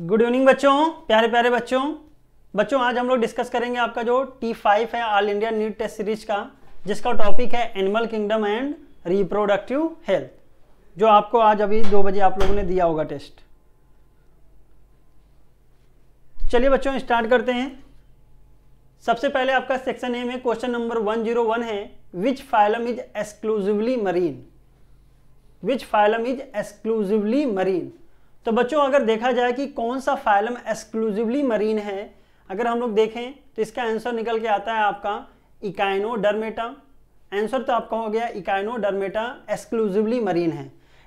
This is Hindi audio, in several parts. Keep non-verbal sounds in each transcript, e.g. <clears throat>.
गुड इवनिंग बच्चों प्यारे प्यारे बच्चों बच्चों आज हम लोग डिस्कस करेंगे आपका जो टी फाइव है all India NEET test series का जिसका टॉपिक है animal kingdom and reproductive health जो आपको आज अभी दो बजे आप लोगों ने दिया होगा टेस्ट चलिए बच्चों स्टार्ट करते हैं सबसे पहले आपका सेक्शन ए में question number one zero one है which phylum is exclusively marine which phylum is exclusively marine तो बच्चों अगर देखा जाए कि कौन सा फाइलम एक्सक्लूसिवली मरीन है अगर हम लोग देखें तो इसका आंसर निकल के आता है आपका डरमेटा आंसर तो आपका हो गया डरमेटा एक्सक्लूसिवली मरीन है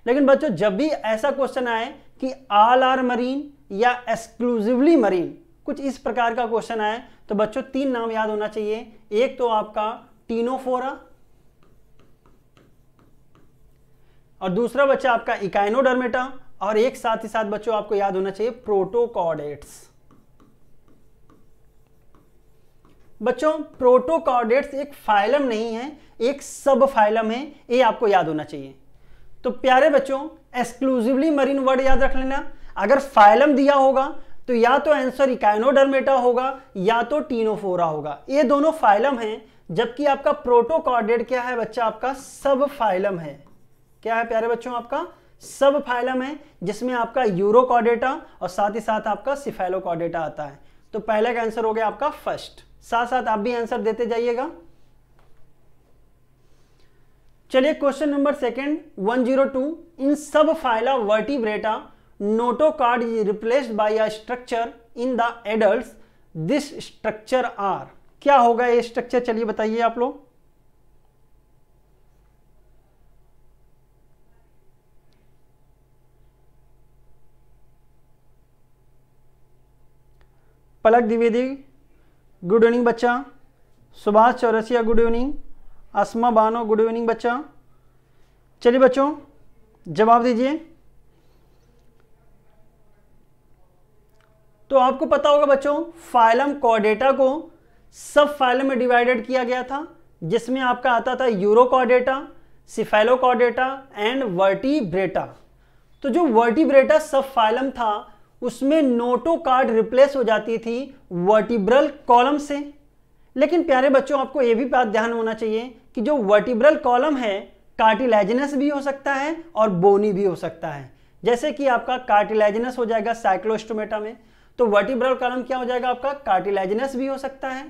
लेकिन बच्चों जब भी ऐसा क्वेश्चन आए कि आल आर मरीन या एक्सक्लूसिवली मरीन कुछ इस प्रकार का क्वेश्चन आए तो बच्चों तीन नाम याद होना चाहिए एक तो आपका टीनोफोरा और दूसरा बच्चा आपका इकाइनोडर्मेटा और एक साथ ही साथ बच्चों आपको याद होना चाहिए प्रोटोकॉर्डेट्स बच्चों प्रोटोकॉर्डेट्स एक फाइलम नहीं है एक सब फाइलम है ये आपको याद होना चाहिए तो प्यारे बच्चों एक्सक्लूसिवली मरीन वर्ड याद रख लेना अगर फाइलम दिया होगा तो या तो आंसर इकाइनोडर्मेटा होगा या तो टीनोफोरा होगा ये दोनों फाइलम हैं जबकि आपका प्रोटोकॉर्डेट क्या है बच्चा आपका सब फाइलम है क्या है प्यारे बच्चों आपका सब फाइलम है जिसमें आपका यूरोकॉडेटा और साथ ही साथ आपका सिफेलो सिफेलोकॉडेटा आता है तो पहला का आंसर हो गया आपका फर्स्ट साथ साथ आप भी आंसर देते जाइएगा चलिए क्वेश्चन नंबर सेकंड 102 इन सब phyla vertebrata notochord replaced by a structure in the adult this structure are क्या होगा ये स्ट्रक्चर चलिए बताइए आप लोग पलक द्विवेदी गुड इवनिंग बच्चा Subhash Chaurasia good evening Asma Bano good evening बच्चा चलिए बच्चों जवाब दीजिए तो आपको पता होगा बच्चों फाइलम कॉडेटा को सब फाइलम में डिवाइडेड किया गया था जिसमें आपका आता था urochordata cephalochordata and vertebrata तो जो वर्टिब्रेटा सब फाइलम था उसमें नोटो कार्ड रिप्लेस हो जाती थी वर्टिब्रल कॉलम से लेकिन प्यारे बच्चों आपको यह भी बात ध्यान होना चाहिए कि जो वर्टिब्रल कॉलम है कार्टिलेजनस भी हो सकता है और बोनी भी हो सकता है जैसे कि आपका कार्टिलेजनस हो जाएगा साइक्लोस्टोमेटा में तो वर्टिब्रल कॉलम क्या हो जाएगा आपका कार्टिलेजनस भी हो सकता है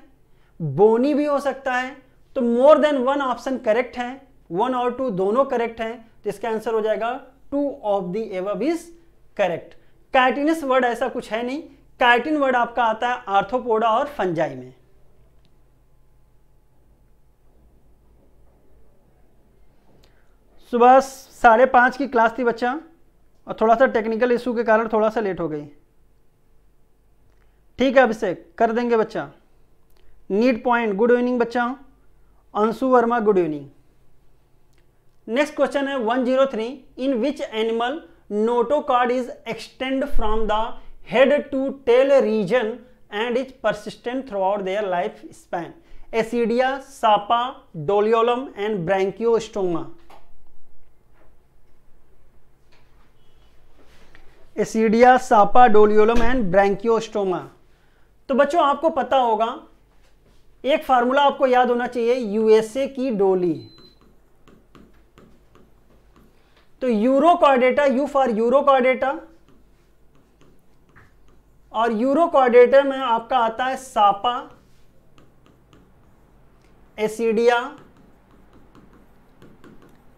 बोनी भी हो सकता है तो more than one option correct है वन और टू दोनों करेक्ट हैं तो इसका आंसर हो जाएगा टू ऑफ दी एव इज करेक्ट काइटिनस वर्ड ऐसा कुछ है नहीं काइटिन वर्ड आपका आता है आर्थोपोडा और फंजाई में सुबह साढ़े पांच की क्लास थी बच्चा और थोड़ा सा टेक्निकल इशू के कारण थोड़ा सा लेट हो गई ठीक है अभिषेक कर देंगे बच्चा नीट पॉइंट गुड इवनिंग बच्चा Anshu Verma good evening next question है one zero three in which animal notochord is extend from the head to tail region and is persistent throughout their life span ascidia salpa doliolum and stoma ascidia salpa doliolum and stoma तो बच्चों आपको पता होगा एक फार्मूला आपको याद होना चाहिए यूएसए की डोली तो urochordata U for urochordata और यूरो कॉर्डेटा में आपका आता है सापा एसिडिया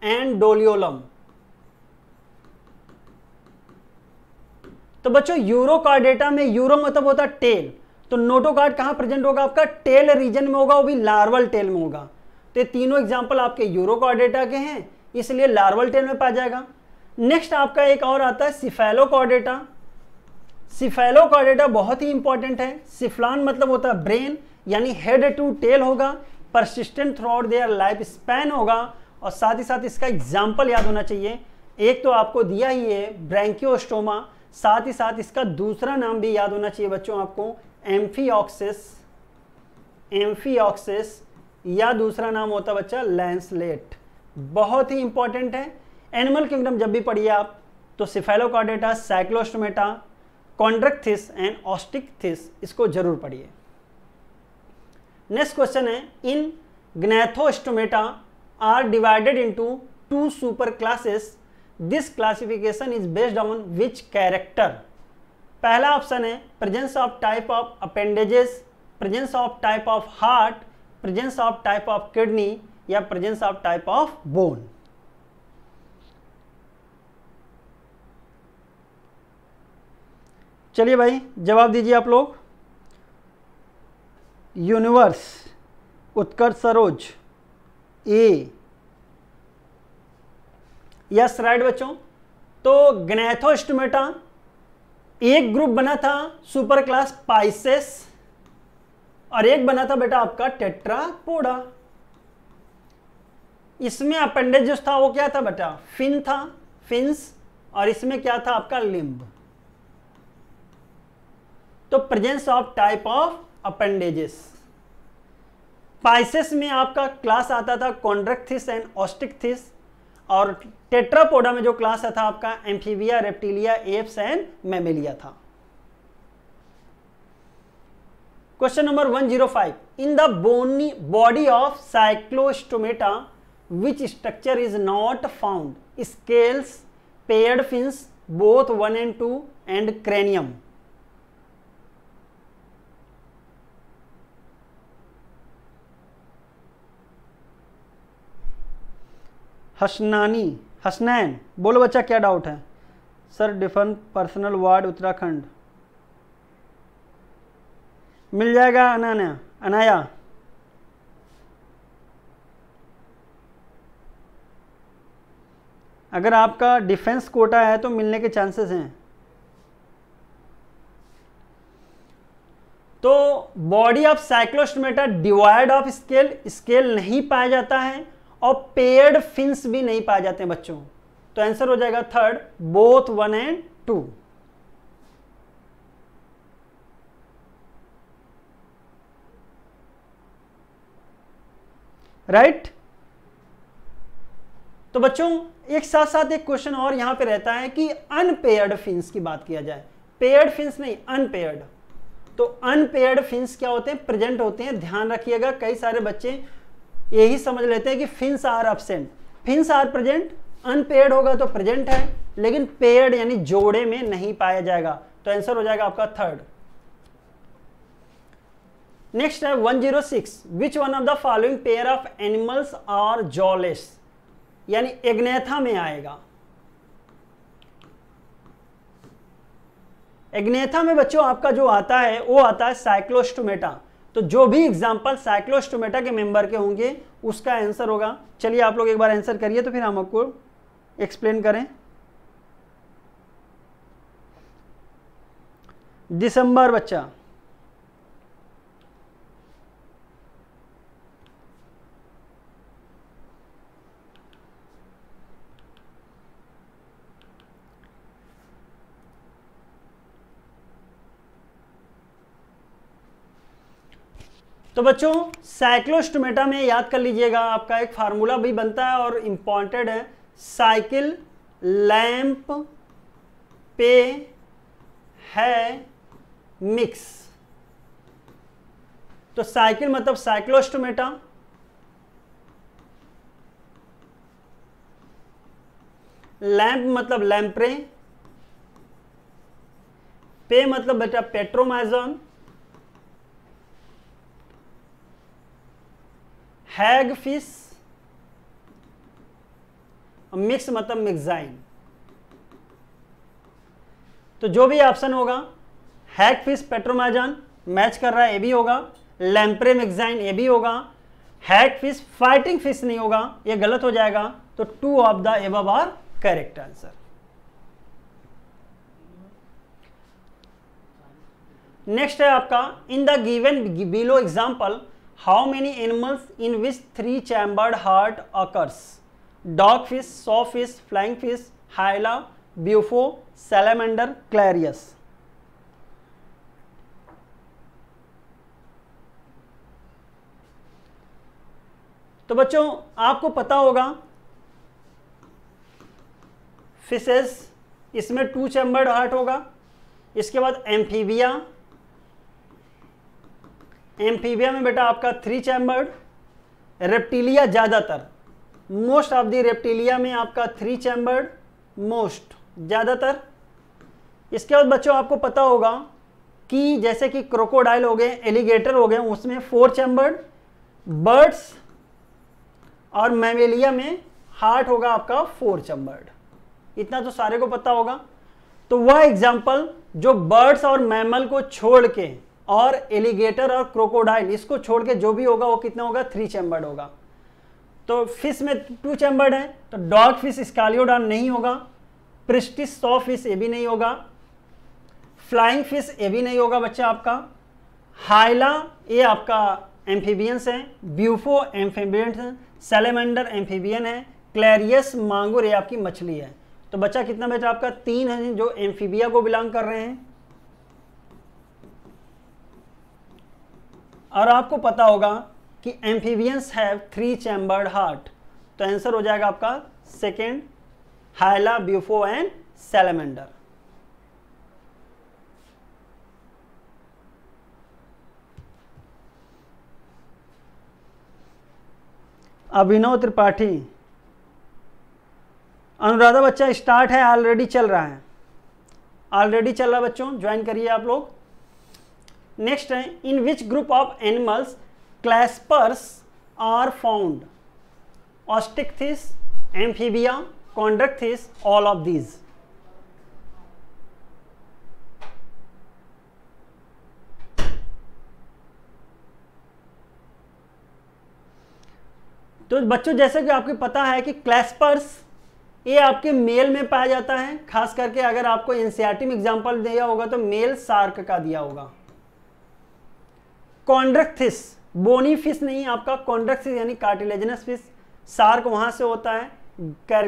एंड डोलियोलम तो बच्चों कॉर्डेटा में यूरो मतलब होता है टेल तो नोटोकार्ड कहां प्रेजेंट होगा आपका टेल रीजन में होगा वो भी लार्वल टेल में होगा तो ये तीनों एग्जाम्पल आपके कॉर्डेटा के हैं इसलिए लार्वल टेल में पाया जाएगा नेक्स्ट आपका एक और आता है सिफेलोकॉडेटा सिफेलोकॉडेटा बहुत ही इंपॉर्टेंट है सिफ्लान मतलब होता है ब्रेन यानी हेड टू टेल होगा persistent throughout their life span होगा और साथ ही साथ इसका एग्जाम्पल याद होना चाहिए एक तो आपको दिया ही है ब्रैंक्योस्टोमा साथ ही साथ इसका दूसरा नाम भी याद होना चाहिए बच्चों आपको एम्फीऑक्सिस एम्फीऑक्सिस या दूसरा नाम होता बच्चा लैंसलेट बहुत ही इंपॉर्टेंट है एनिमल किंगडम जब भी पढ़िए आप तो cephalochordata cyclostomata chondrichthyes and this इसको जरूर पढ़िए नेक्स्ट क्वेश्चन है in are divided into two super classes this classification is based on which character पहला ऑप्शन है presence of type of appendages presence of type of heart presence of type of kidney या presence of type of bone चलिए भाई जवाब दीजिए आप लोग universe Utkarsh Saroj A yes right बच्चों तो ग्नैथोस्टोमेटा एक ग्रुप बना था सुपर क्लास पाइसेस और एक बना था बेटा आपका टेट्रापोडा इसमें अपेंडेज था वो क्या था बेटा फिन था फिंस और इसमें क्या था आपका लिम्ब तो presence of type of appendages pisces में आपका क्लास आता था कॉन्ड्रक्थिस एंड ऑस्टिकथिस और टेट्रापोडा में जो क्लास था आपका amphibia reptilia aves and mammalia था question number 105 in the bony body of cyclostomata which structure is not found scales paired fins both one and two and cranium Hasnani Hasnain बोलो बच्चा क्या डाउट है sir defence personnel ward Uttarakhand मिल जाएगा अनाया अनाया अगर आपका डिफेंस कोटा है तो मिलने के चांसेस हैं तो body of cyclostomata divide of scale scale नहीं पाया जाता है और पेयर्ड फिंस भी नहीं पाए जाते हैं बच्चों तो आंसर हो जाएगा third both one and two right तो बच्चों एक साथ साथ एक क्वेश्चन और यहां पे रहता है कि अनपेयर्ड फिन्स की बात किया जाए पेयर्ड फिंस नहीं अनपेयर्ड तो अनपेयर्ड फिंस क्या होते हैं प्रेजेंट होते हैं ध्यान रखिएगा कई सारे बच्चे यही समझ लेते हैं कि fins are absent fins are present unpaired होगा तो प्रेजेंट है लेकिन पेयर्ड यानी जोड़े में नहीं पाया जाएगा तो आंसर हो जाएगा आपका थर्ड नेक्स्ट है 106 which one of the following pair of animals are jawless यानी एग्नेथा में आएगा एग्नेथा में बच्चों आपका जो आता है वो आता है साइक्लोस्टोमेटा तो जो भी एग्जाम्पल साइक्लोस्टोमेटा के मेंबर के होंगे उसका आंसर होगा चलिए आप लोग एक बार आंसर करिए तो फिर हम आपको एक्सप्लेन करें दिसंबर बच्चा तो बच्चों साइक्लोस्टोमेटा में याद कर लीजिएगा आपका एक फार्मूला भी बनता है और इम्पॉर्टेंट है साइकिल लैंप पे है मिक्स तो साइकिल मतलब साइक्लोस्टोमेटा लैंप मतलब लैंप्रे पे मतलब बेटा पेट्रोमाइजोन हैग फिश मिक्स मतलब मिक्साइन तो जो भी ऑप्शन होगा हैग फिश पेट्रोमाजान मैच कर रहा है ये भी होगा लैम्प्रे मिक्साइन ये भी होगा हैग फिश फाइटिंग फिश नहीं होगा ये गलत हो जाएगा तो two of the above are correct answer next है आपका in the given below example how many animals in which three chambered heart occurs dog fish saw fish flying fish Hyla Bufo salamander Clarias तो बच्चों आपको पता होगा फिशेस इसमें टू चैम्बर्ड हार्ट होगा इसके बाद एम्फीबिया एम्फीबिया में बेटा आपका थ्री चैम्बर्ड रेप्टिलिया ज़्यादातर मोस्ट ऑफ दी रेप्टिलिया में आपका थ्री चैम्बर्ड मोस्ट ज़्यादातर इसके बाद बच्चों आपको पता होगा कि जैसे कि क्रोकोडाइल हो गए एलिगेटर हो गए उसमें फोर चैम्बर्ड बर्ड्स और मैमेलिया में हार्ट होगा आपका फोर चैम्बर्ड इतना तो सारे को पता होगा तो वह एग्जाम्पल जो बर्ड्स और मैमल को छोड़ के और एलिगेटर और क्रोकोडाइल इसको छोड़ के जो भी होगा वो कितना होगा थ्री चैम्बर्ड होगा तो फिश में टू चैम्बर्ड है तो डॉग फिश स्कालियोडान नहीं होगा प्रिस्टिस सॉ फिश ये भी नहीं होगा फ्लाइंग फिश ये भी नहीं होगा बच्चा आपका हाइला ये आपका एम्फीबियंस है ब्यूफो एम्फीबियंस है सेलेमेंडर एम्फीबियन है क्लैरियस मांगुर ये आपकी मछली है तो बच्चा कितना बेटा आपका तीन है जो एम्फीबिया को बिलोंग कर रहे हैं और आपको पता होगा कि amphibians have three chambered heart तो आंसर हो जाएगा आपका second Hyla Bufo and salamander Abhinav Tripathi Anuradha बच्चा स्टार्ट है ऑलरेडी चल रहा है ऑलरेडी चल रहा है बच्चों ज्वाइन करिए आप लोग नेक्स्ट है in which group of animals claspers are found Osteichthyes Amphibia Chondrichthyes all of these तो बच्चों जैसे कि आपको पता है कि क्लैस्पर्स ये आपके मेल में पाया जाता है खास करके अगर आपको एनसीआरटी में एग्जाम्पल दिया होगा तो मेल सार्क का दिया होगा कॉन्ड्रक्थिस बोनी फिश नहीं आपका कॉन्ड्रक्थिस यानी कार्टिलेजनस फिश सार्क वहां से होता है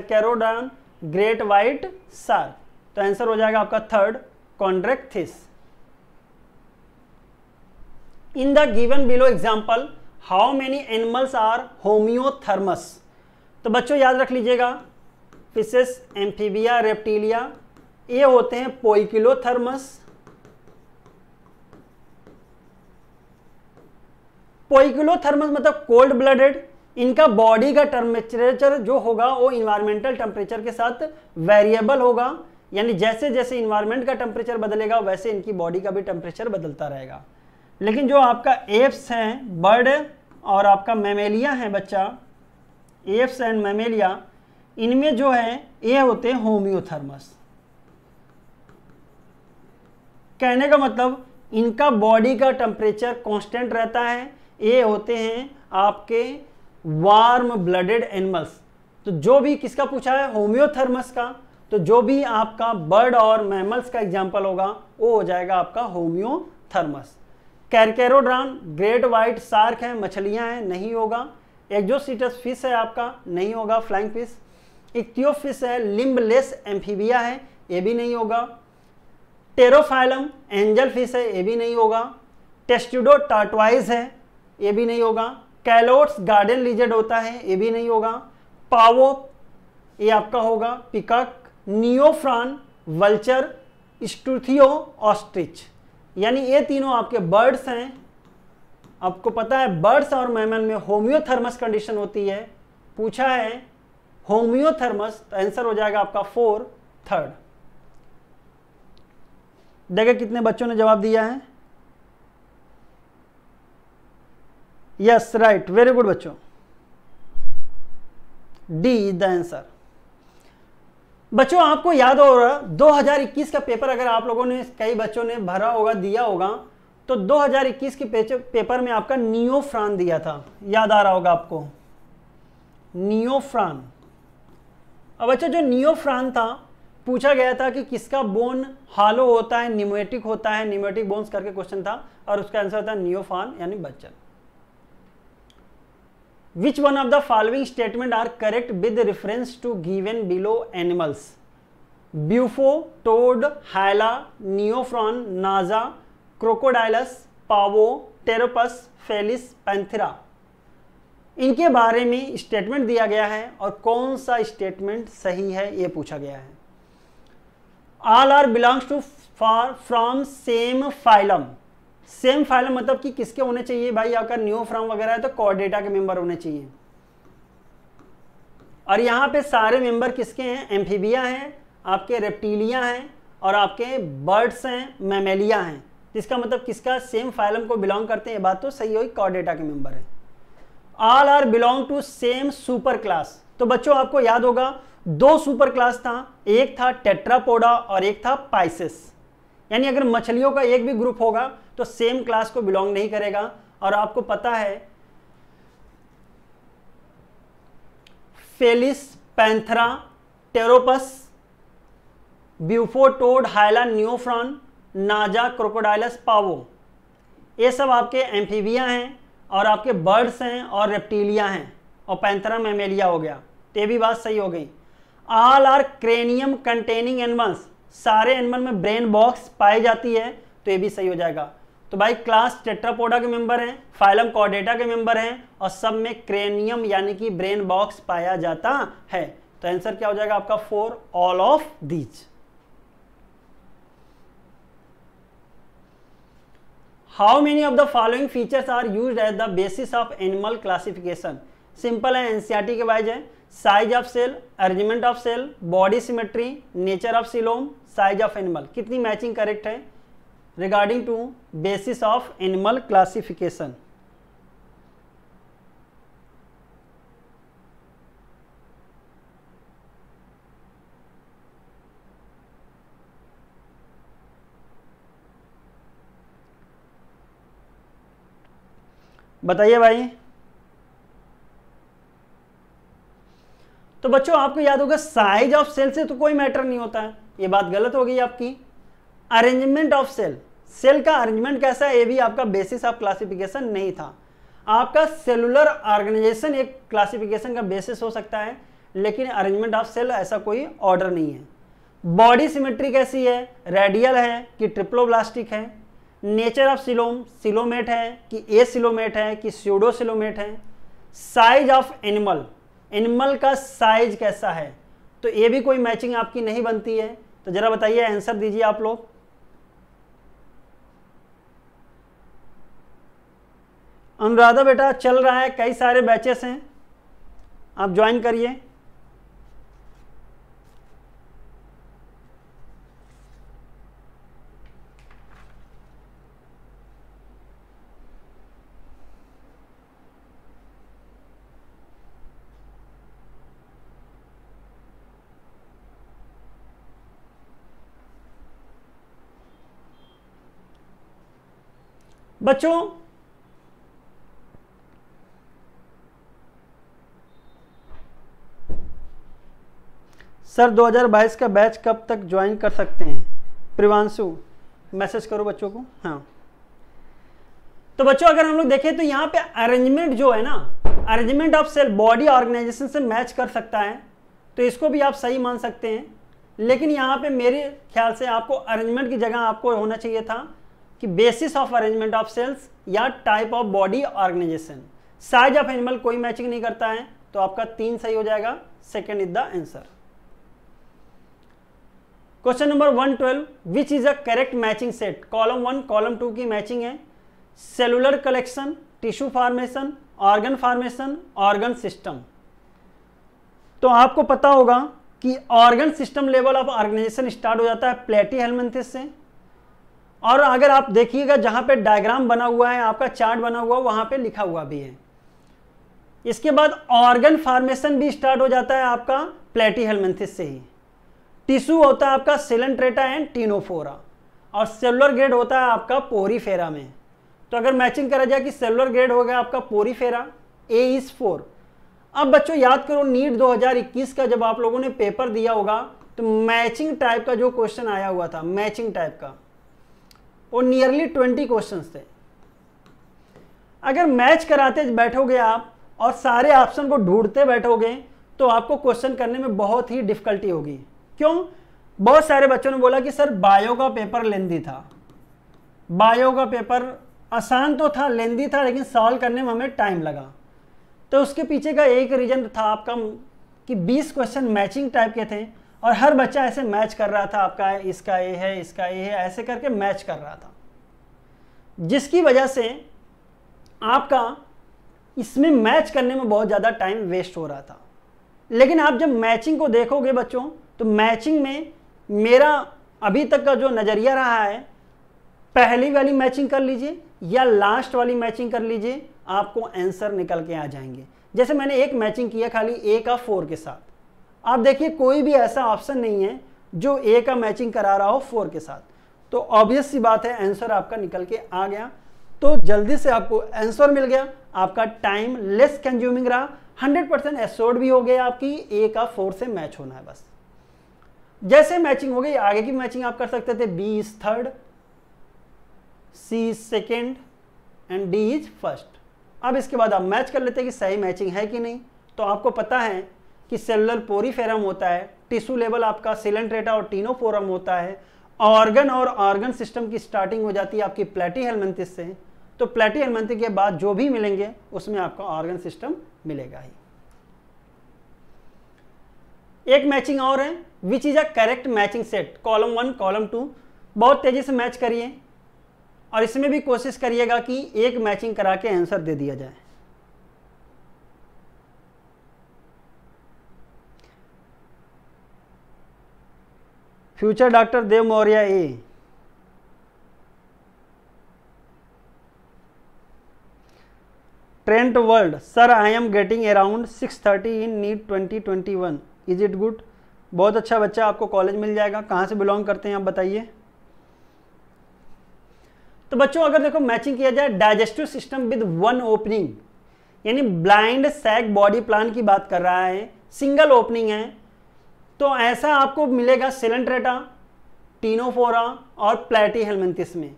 कैरोडान ग्रेट वाइट सार्क तो आंसर हो जाएगा आपका third Chondrichthyes in the given below example how many animals are homeothermous तो बच्चों याद रख लीजिएगा फिशेस एम्फीबिया रेप्टीलिया ये होते हैं पोइकिलोथर्मस पोइकुलोथर्मस मतलब कोल्ड ब्लडेड इनका बॉडी का टेम्परेचर जो होगा वो इन्वायरमेंटल टेम्परेचर के साथ वेरिएबल होगा यानी जैसे जैसे इन्वायरमेंट का टेम्परेचर बदलेगा वैसे इनकी बॉडी का भी टेम्परेचर बदलता रहेगा लेकिन जो आपका एप्स हैं बर्ड और आपका मेमेलिया है बच्चा एप्स एंड मेमेलिया इनमें जो है ये होते हैं होम्योथर्मस कहने का मतलब इनका बॉडी का टेम्परेचर कांस्टेंट रहता है ये होते हैं आपके वार्म ब्लडेड एनिमल्स तो जो भी किसका पूछा है होम्योथर्मस का तो जो भी आपका बर्ड और मैमल्स का एग्जाम्पल होगा वो हो जाएगा आपका homeothermous Carcharodon great white shark है मछलियां हैं नहीं होगा एग्जोसिटस फिश है आपका नहीं होगा फ्लैंग फिश फिश है लिम्बलेस एम्फीबिया है ये भी नहीं होगा टेरोफाइलम एंजल फिश है ये भी नहीं होगा टेस्टुडो टाटवाइज है ये भी नहीं होगा कैलोट्स गार्डन लिजर्ड होता है ये भी नहीं होगा पावो ये आपका होगा पिकक नियोफ्रान वल्चर स्टूथियो ऑस्ट्रिच यानी ये तीनों आपके बर्ड्स हैं आपको पता है बर्ड्स और मैमल में होम्योथर्मस कंडीशन होती है पूछा है होम्योथर्मस तो आंसर हो जाएगा आपका फोर थर्ड देखे कितने बच्चों ने जवाब दिया है यस राइट वेरी गुड बच्चों डी इज द आंसर बच्चों आपको याद हो रहा 2021 का पेपर अगर आप लोगों ने कई बच्चों ने भरा होगा दिया होगा तो 2021 के पेपर में आपका नियोफ्रान दिया था याद आ रहा होगा आपको नियोफ्रान अब बच्चा जो नियोफ्रान था पूछा गया था कि किसका बोन हालो होता है निमोटिक होता है निमोटिक बोन्स करके क्वेश्चन था और उसका आंसर था नियोफान यानी बच्चन which one of the following statement are correct with reference to given below animals Bufo toad Hyla Neophron Naja Crocodylus Pavo Pteropus Felis Panthera इनके बारे में स्टेटमेंट दिया गया है और कौन सा स्टेटमेंट सही है ये पूछा गया है all are belongs to far from same phylum same phylum मतलब कि किसके होने चाहिए भाई अगर न्यू फ्रॉम वगैरह है तो कॉर डेटा के मेंबर होने चाहिए और यहाँ पे सारे मेंबर किसके हैं एम्फीबिया हैं आपके रेप्टीलिया हैं और आपके बर्ड्स हैं मेमेलिया हैं जिसका मतलब किसका सेम फाइलम को बिलोंग करते हैं ये बात तो सही होगी कॉर डेटा के मेंबर हैं all are belong to same super class तो बच्चों आपको याद होगा दो सुपर क्लास था एक था टेट्रापोडा और एक था पाइसिस यानी अगर मछलियों का एक भी ग्रुप होगा तो सेम क्लास को बिलोंग नहीं करेगा और आपको पता है Felis Panthera Pteropus Bufo toad Hyla Neophron Naja Crocodylus पावो ये सब आपके एम्फीबिया हैं और आपके बर्ड्स हैं और रेप्टीलिया हैं और पैंथरा मेमेलिया हो गया तो ये भी बात सही हो गई all are cranium containing animals सारे एनिमल में ब्रेन बॉक्स पाई जाती है तो ये भी सही हो जाएगा तो भाई क्लास टेट्रापोडा के मेंबर हैं फाइलम कॉडेटा के मेंबर हैं और सब में क्रेनियम यानी कि ब्रेन बॉक्स पाया जाता है तो आंसर क्या हो जाएगा आपका four all of these how many of the following features are use at the basis of animal classification simple है एनसीआरटी e के वाइज है size of cell arrangement of cell body symmetry nature of coelom size of animal कितनी मैचिंग करेक्ट है regarding to basis of animal classification बताइए भाई तो बच्चों आपको याद होगा साइज ऑफ सेल से तो कोई मैटर नहीं होता है ये बात गलत हो गई आपकी अरेंजमेंट ऑफ सेल सेल का अरेंजमेंट कैसा है ये भी आपका बेसिस ऑफ क्लासिफिकेशन नहीं था आपका सेलुलर ऑर्गेनाइजेशन एक क्लासिफिकेशन का बेसिस हो सकता है लेकिन अरेंजमेंट ऑफ सेल ऐसा कोई ऑर्डर नहीं है बॉडी सिमेट्री कैसी है रेडियल है कि ट्रिप्लोब्लास्टिक है नेचर ऑफ सिलोम सिलोमेट है कि ए सिलोमेट है कि स्यूडो सिलोमेट है साइज ऑफ एनिमल एनिमल का साइज कैसा है तो ये भी कोई मैचिंग आपकी नहीं बनती है तो ज़रा बताइए आंसर दीजिए आप लोग अनुराधा बेटा चल रहा है कई सारे बैचेस हैं आप ज्वाइन करिए बच्चों सर 2022 का बैच कब तक ज्वाइन कर सकते हैं प्रिवांशु मैसेज करो बच्चों को हाँ तो बच्चों अगर हम लोग देखें तो यहाँ पे अरेंजमेंट जो है ना arrangement of cell body organisation से मैच कर सकता है तो इसको भी आप सही मान सकते हैं लेकिन यहाँ पे मेरे ख्याल से आपको अरेंजमेंट की जगह आपको होना चाहिए था कि basis of arrangement of cells या type of body organisation size of animal कोई मैचिंग नहीं करता है तो आपका तीन सही हो जाएगा second is the answer question number one twelve which is a correct matching set column one column two की मैचिंग है cellular collection tissue formation organ formation organ system तो आपको पता होगा कि organ system level of organisation start हो जाता है प्लेटी हेलमेंथिस से और अगर आप देखिएगा जहाँ पे डायग्राम बना हुआ है आपका चार्ट बना हुआ वहाँ पे लिखा हुआ भी है इसके बाद ऑर्गन फार्मेशन भी स्टार्ट हो जाता है आपका प्लेटी हेलमेंथिस से ही टिश्यू होता है आपका सिलेंट्रेटा एंड टीनोफोरा और सेलुलर ग्रेड होता है आपका पोरीफेरा में तो अगर मैचिंग करा जाए कि सेलुलर ग्रेड हो गया आपका पोरीफेरा ए इज फोर अब बच्चों याद करो नीट 2021 का जब आप लोगों ने पेपर दिया होगा तो मैचिंग टाइप का जो क्वेश्चन आया हुआ था मैचिंग टाइप का वो नियरली ट्वेंटी क्वेश्चन थे अगर मैच कराते बैठोगे आप और सारे ऑप्शन को ढूंढते बैठोगे तो आपको क्वेश्चन करने में बहुत ही डिफिकल्टी होगी क्यों बहुत सारे बच्चों ने बोला कि सर बायो का पेपर लेंदी था बायो का पेपर आसान तो था लेंदी था लेकिन सॉल्व करने में हमें टाइम लगा तो उसके पीछे का एक रीजन था आपका कि 20 क्वेश्चन मैचिंग टाइप के थे और हर बच्चा ऐसे मैच कर रहा था आपका इसका ये है इसका ये है ऐसे करके मैच कर रहा था जिसकी वजह से आपका इसमें मैच करने में बहुत ज़्यादा टाइम वेस्ट हो रहा था लेकिन आप जब मैचिंग को देखोगे बच्चों तो मैचिंग में मेरा अभी तक का जो नज़रिया रहा है पहली वाली मैचिंग कर लीजिए या लास्ट वाली मैचिंग कर लीजिए आपको आंसर निकल के आ जाएंगे जैसे मैंने एक मैचिंग किया खाली ए का फोर के साथ आप देखिए कोई भी ऐसा ऑप्शन नहीं है जो ए का मैचिंग करा रहा हो फोर के साथ तो ऑब्वियस सी बात है आंसर आपका निकल के आ गया तो जल्दी से आपको आंसर मिल गया आपका टाइम लेस कंज्यूमिंग रहा 100 परसेंट भी हो गया आपकी ए का फोर से मैच होना है बस जैसे मैचिंग हो गई आगे की मैचिंग आप कर सकते थे B is third C is second and D is first अब इसके बाद आप मैच कर लेते हैं कि सही मैचिंग है कि नहीं तो आपको पता है कि सेलुलर पोरीफेरम होता है टिश्यू लेवल आपका सिलेंट्रेटा और टीनोफोरम होता है ऑर्गन और ऑर्गन सिस्टम की स्टार्टिंग हो जाती है आपकी प्लेटी हेलमेंथिस से तो प्लेटी हेलमेंथिस के बाद जो भी मिलेंगे उसमें आपका ऑर्गन सिस्टम मिलेगा ही एक मैचिंग और है which is a correct matching set column one column two बहुत तेज़ी से मैच करिए और इसमें भी कोशिश करिएगा कि एक मैचिंग करा के आंसर दे दिया जाए फ्यूचर डॉक्टर देव मौर्य ए ट्रेंट वर्ल्ड sir I am getting around 630 in NEET 2021 is it good बहुत अच्छा बच्चा आपको कॉलेज मिल जाएगा कहाँ से बिलोंग करते हैं आप बताइए तो बच्चों अगर देखो मैचिंग किया जाए digestive system with one opening यानी ब्लाइंड सैक बॉडी प्लान की बात कर रहा है सिंगल ओपनिंग है तो ऐसा आपको मिलेगा सिलेंट्रेटा टीनोफोरा और प्लेटी हेलमेंथिस में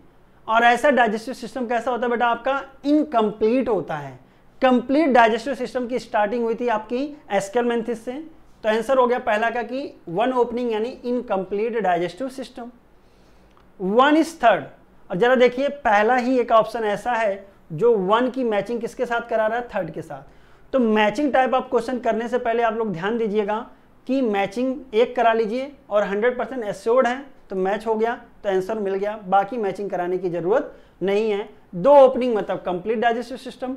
और ऐसा डाइजेस्टिव सिस्टम कैसा होता है बेटा आपका इनकम्प्लीट होता है कंप्लीट डाइजेस्टिव सिस्टम की स्टार्टिंग हुई थी आपकी एस्केलमेंथिस से तो आंसर हो गया पहला का कि वन ओपनिंग यानी incomplete digestive system one is third और जरा देखिए पहला ही एक ऑप्शन ऐसा है जो वन की मैचिंग किसके साथ करा रहा है थर्ड के साथ तो मैचिंग टाइप ऑफ क्वेश्चन करने से पहले आप लोग ध्यान दीजिएगा कि मैचिंग एक करा लीजिए और 100 परसेंट एस्योर्ड है तो मैच हो गया तो आंसर मिल गया बाकी मैचिंग कराने की ज़रूरत नहीं है दो ओपनिंग मतलब कंप्लीट डाइजेस्टिव सिस्टम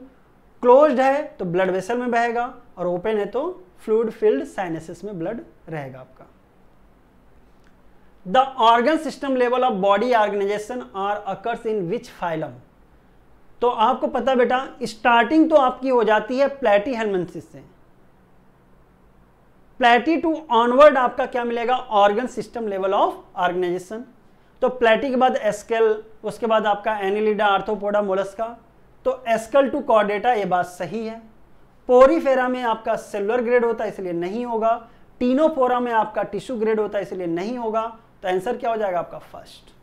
क्लोज्ड है तो ब्लड वेसल में बहेगा और ओपन है तो फ्लूड फिल्ड साइनेसिस में ब्लड रहेगा आपका the organ system level of body organisation are occurs in which phylum तो आपको पता बेटा स्टार्टिंग तो आपकी हो जाती है प्लेटी हेलमेंसिस से प्लेटी टू ऑनवर्ड आपका क्या मिलेगा organ system level of organisation तो प्लेटी के बाद एस्केल उसके बाद आपका एनिलिडा आर्थोपोडा मोलस्का तो एस्कल टू कॉर्डेटा ये बात सही है पोरीफेरा में आपका सेलुलर ग्रेड होता है इसलिए नहीं होगा टीनोफोरा में आपका टिश्यू ग्रेड होता है इसलिए नहीं होगा तो आंसर क्या हो जाएगा आपका फर्स्ट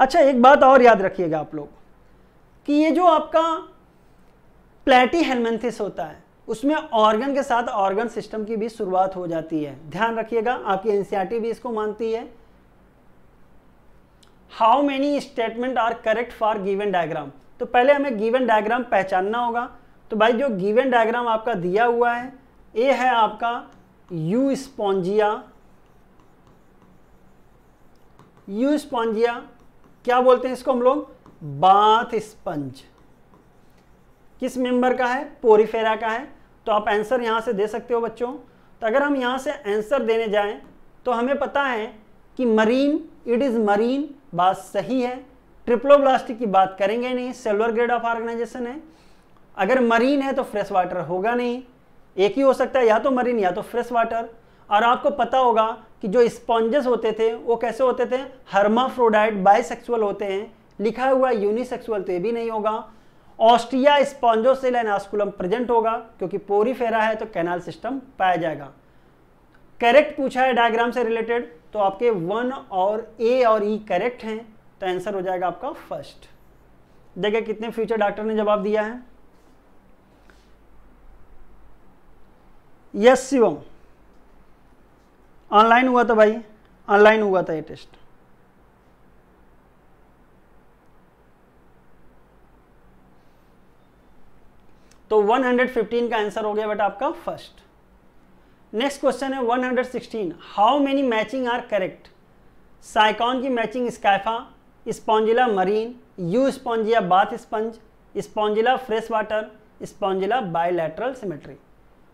अच्छा एक बात और याद रखिएगा आप लोग कि ये जो आपका प्लेटी हेलमेंथिस होता है उसमें ऑर्गन के साथ ऑर्गन सिस्टम की भी शुरुआत हो जाती है ध्यान रखिएगा आपकी एनसीआरटी भी इसको मानती है how many statement are correct for given diagram तो पहले हमें गिवन डायग्राम पहचानना होगा तो भाई जो गिवन डायग्राम आपका दिया हुआ है ए है आपका यू स्पॉन्जिया यू स्पॉन्जिया क्या बोलते हैं इसको हम लोग बाथ स्पंज किस मेंबर का है पोरीफेरा का है तो आप आंसर यहां से दे सकते हो बच्चों तो अगर हम यहां से आंसर देने जाएं तो हमें पता है कि मरीन इट इज़ मरीन बात सही है ट्रिप्लोब्लास्टिक की बात करेंगे नहीं सिल्वर ग्रेड ऑफ ऑर्गेनाइजेशन है अगर मरीन है तो फ्रेश वाटर होगा नहीं एक ही हो सकता है या तो मरीन या तो फ्रेश वाटर और आपको पता होगा कि जो स्पॉन्जेस होते थे वो कैसे होते थे हर्माफ्रोडाइट बाइसेक्सुअल होते हैं लिखा हुआ यूनिसेक्सुअल तो ये भी नहीं होगा ऑस्ट्रिया स्पॉन्जोसिल एनास्कुलम प्रेजेंट होगा क्योंकि पोरीफेरा है तो कैनाल सिस्टम पाया जाएगा करेक्ट पूछा है डायग्राम से रिलेटेड तो आपके वन और ए और ई करेक्ट हैं तो आंसर हो जाएगा आपका फर्स्ट देखिए कितने फ्यूचर डॉक्टर ने जवाब दिया है यस शिवम ऑनलाइन हुआ था भाई ऑनलाइन हुआ था ये टेस्ट तो 115 का आंसर हो गया बट आपका फर्स्ट नेक्स्ट क्वेश्चन है 116 how many matching are correct Sycon की matching Scypha Spongilla marine Euspongia bath sponge Spongilla fresh water Spongilla bilateral symmetry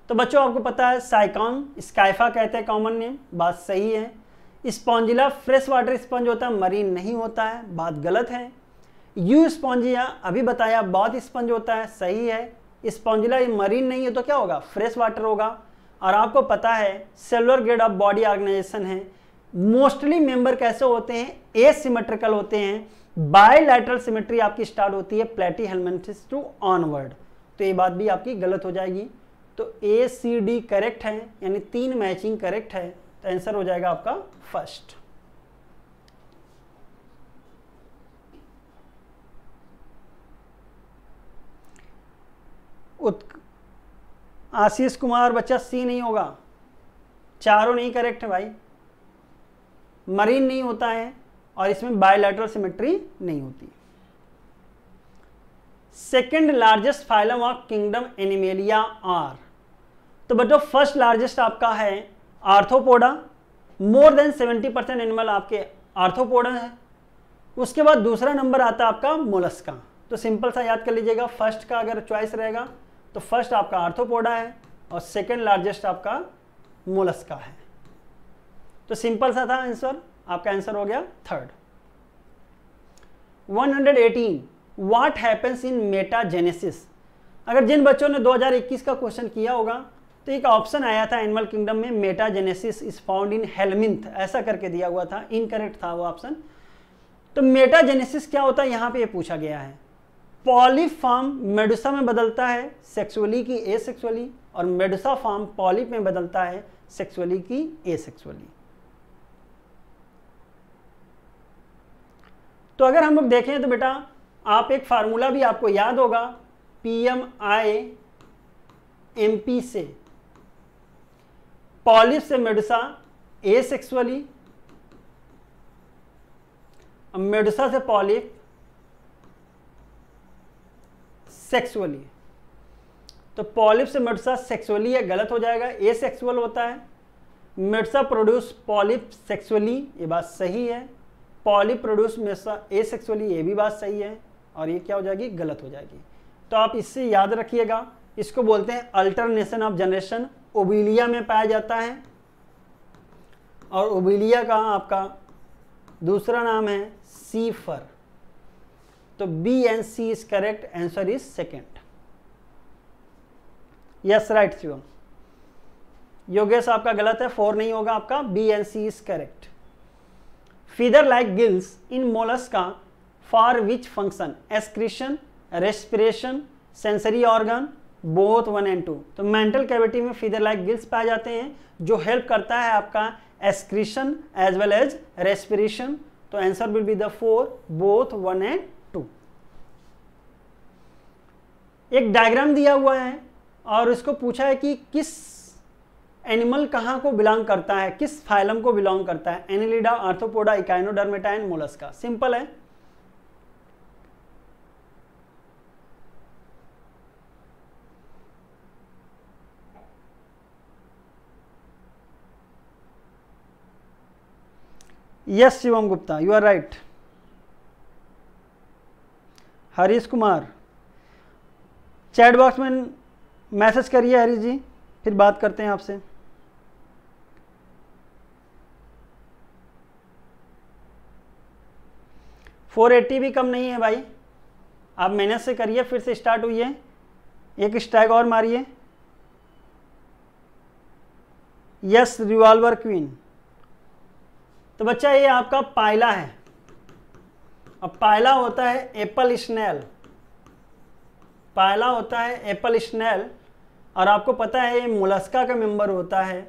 तो बच्चों आपको पता है साइकॉन स्काइफा कहते हैं कॉमन नेम बात सही है स्पॉन्जिला फ्रेश वाटर स्पंज होता है मरीन नहीं होता है बात गलत है यू स्पॉन्जिया अभी बताया बाथ स्पंज होता है सही है स्पॉन्जिला मरीन नहीं है तो क्या होगा फ्रेश वाटर होगा और आपको पता है cellular grade of body organisation है मोस्टली मेंबर कैसे होते हैं ए सिमेट्रिकल होते हैं बायोलैटरल सिमेट्री आपकी स्टार्ट होती है प्लेटी हेलमेंटिस टू ऑनवर्ड तो ये बात भी आपकी गलत हो जाएगी तो ए सी डी करेक्ट है यानी तीन मैचिंग करेक्ट है तो आंसर हो जाएगा आपका फर्स्ट उत आशीष कुमार बच्चा सी नहीं होगा चारों नहीं करेक्ट है भाई मरीन नहीं होता है और इसमें बायोलेटरल सिमेट्री नहीं होती second largest phylum of kingdom Animalia are तो बच्चों फर्स्ट लार्जेस्ट आपका है Arthropoda more than 70 percent animal आपके आर्थोपोडा है उसके बाद दूसरा नंबर आता है आपका मोलस्का तो सिंपल सा याद कर लीजिएगा फर्स्ट का अगर चॉइस रहेगा तो फर्स्ट आपका आर्थोपोडा है और सेकेंड लार्जेस्ट आपका मोलस्का है तो सिंपल सा था आंसर आपका आंसर हो गया third 118 what happens in metagenesis अगर जिन बच्चों ने 2021 का क्वेश्चन किया होगा तो एक ऑप्शन आया था एनिमल किंगडम में metagenesis is found in helminth ऐसा करके दिया हुआ था इनकरेक्ट था वो ऑप्शन तो मेटाजेनेसिस क्या होता है यहाँ पे ये पूछा गया है पॉलीफॉर्म मेडुसा में बदलता है सेक्सुअली की ए सेक्सुअली और मेडुसा फॉर्म पॉलिप में बदलता है सेक्सुअली की ए सेक्सुअली तो अगर हम लोग देखें तो बेटा आप एक फार्मूला भी आपको याद होगा P M I M P से पॉलिप से मेडुसा ए सेक्सुअली मेडुसा से पॉलिप सेक्सुअली तो पॉलिप से सेक्सुअली यह गलत हो जाएगा ए सेक्सुअल होता है मेडसा प्रोड्यूस पॉलिप सेक्सुअली ये बात सही है polyp produce medusa asexually ये भी बात सही है और ये क्या हो जाएगी गलत हो जाएगी तो आप इससे याद रखिएगा इसको बोलते हैं अल्टरनेशन ऑफ जनरेशन ओबिलिया में पाया जाता है और ओबिलिया का आपका दूसरा नाम है सीफर तो B and C is correct answer is second yes right Shivam Yogesh आपका गलत है फोर नहीं होगा आपका B and C is correct feather like gills इन का for which function excretion respiration sensory organ both one and two तो मेंटल कैविटी में फीदर लाइक गिल्स पाए जाते हैं जो हेल्प करता है आपका excretion as well as respiration तो answer will be the four both one and एक डायग्राम दिया हुआ है और उसको पूछा है कि किस एनिमल कहाँ को बिलोंग करता है किस फाइलम को बिलोंग करता है Annelida Arthropoda Echinodermata and Mollusca simple है yes Shivam Gupta you are right Harish Kumar chat box में मैसेज करिए हरीश जी फिर बात करते हैं आपसे फोर एट्टी भी कम नहीं है भाई आप मेहनत से करिए फिर से स्टार्ट हुई है एक स्ट्राइक और मारिए यस रिवॉल्वर क्वीन तो बच्चा ये आपका पायला है अब पायला होता है एप्पल स्नेल पहला होता है एप्पल स्नेल और आपको पता है ये मोलस्का का मेंबर होता है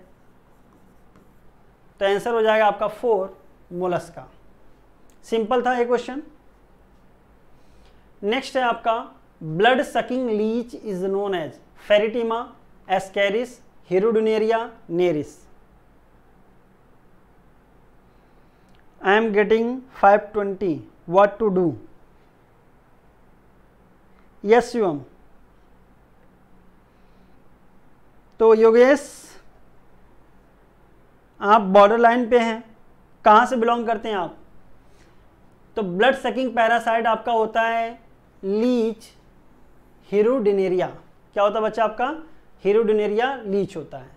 तो आंसर हो जाएगा आपका फोर मोलस्का सिंपल था ये क्वेश्चन नेक्स्ट है आपका blood sucking leech is known as Pheretima Ascaris Hirudinaria Nereis I am getting 520 what to do yes Shivam तो योगेश आप बॉर्डर लाइन पे हैं कहाँ से बिलोंग करते हैं आप तो ब्लड सकिंग पैरासाइट आपका होता है लीच हीरोडिनेरिया क्या होता है बच्चा आपका हीरोडिनेरिया लीच होता है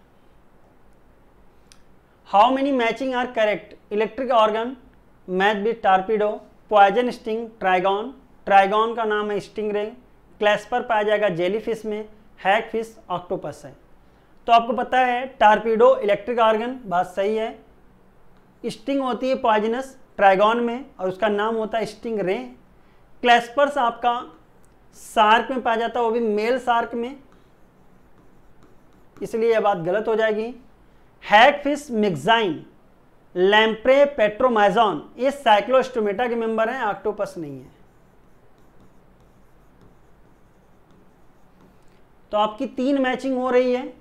how many matching are correct electric organ match with Torpedo poison sting Trygon Trygon का नाम है स्टिंग रे क्लैस्पर पाया जाएगा जेलीफिश में हैक फिश ऑक्टोपस है तो आपको पता है टारपीडो इलेक्ट्रिक आर्गन बात सही है स्टिंग होती है पॉइजनस ट्राइगॉन में और उसका नाम होता है स्टिंग रे क्लैस्पर्स आपका सार्क में पाया जाता है वो भी मेल सार्क में इसलिए यह बात गलत हो जाएगी फिश मिग्जाइन लैम्प्रे पेट्रोमाइजॉन ये साइक्लोस्टोमेटा के मेंबर हैं ऑक्टोपस नहीं है तो आपकी तीन मैचिंग हो रही है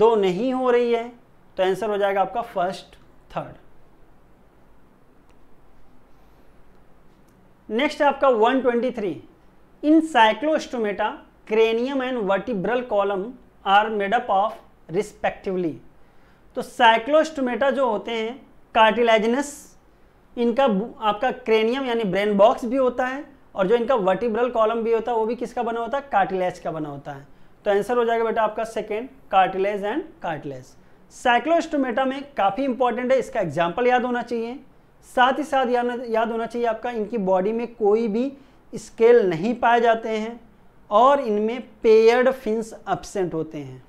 दो नहीं हो रही है तो आंसर हो जाएगा आपका फर्स्ट थर्ड नेक्स्ट है आपका 123 in Cyclostomata cranium and vertebral column are made up of respectively तो साइक्लोस्टोमेटा जो होते हैं कार्टिलाइजनस इनका आपका क्रेनियम यानी ब्रेन बॉक्स भी होता है और जो इनका वर्टिब्रल कॉलम भी होता है वो भी किसका बना होता है कार्टिलेज का बना होता है तो आंसर हो जाएगा बेटा आपका second cartilage and cartilage Cyclostomata में काफ़ी इंपॉर्टेंट है इसका एग्जाम्पल याद होना चाहिए साथ ही साथ याद होना चाहिए आपका इनकी बॉडी में कोई भी स्केल नहीं पाए जाते हैं और इनमें पेयर्ड फिंस एबसेंट होते हैं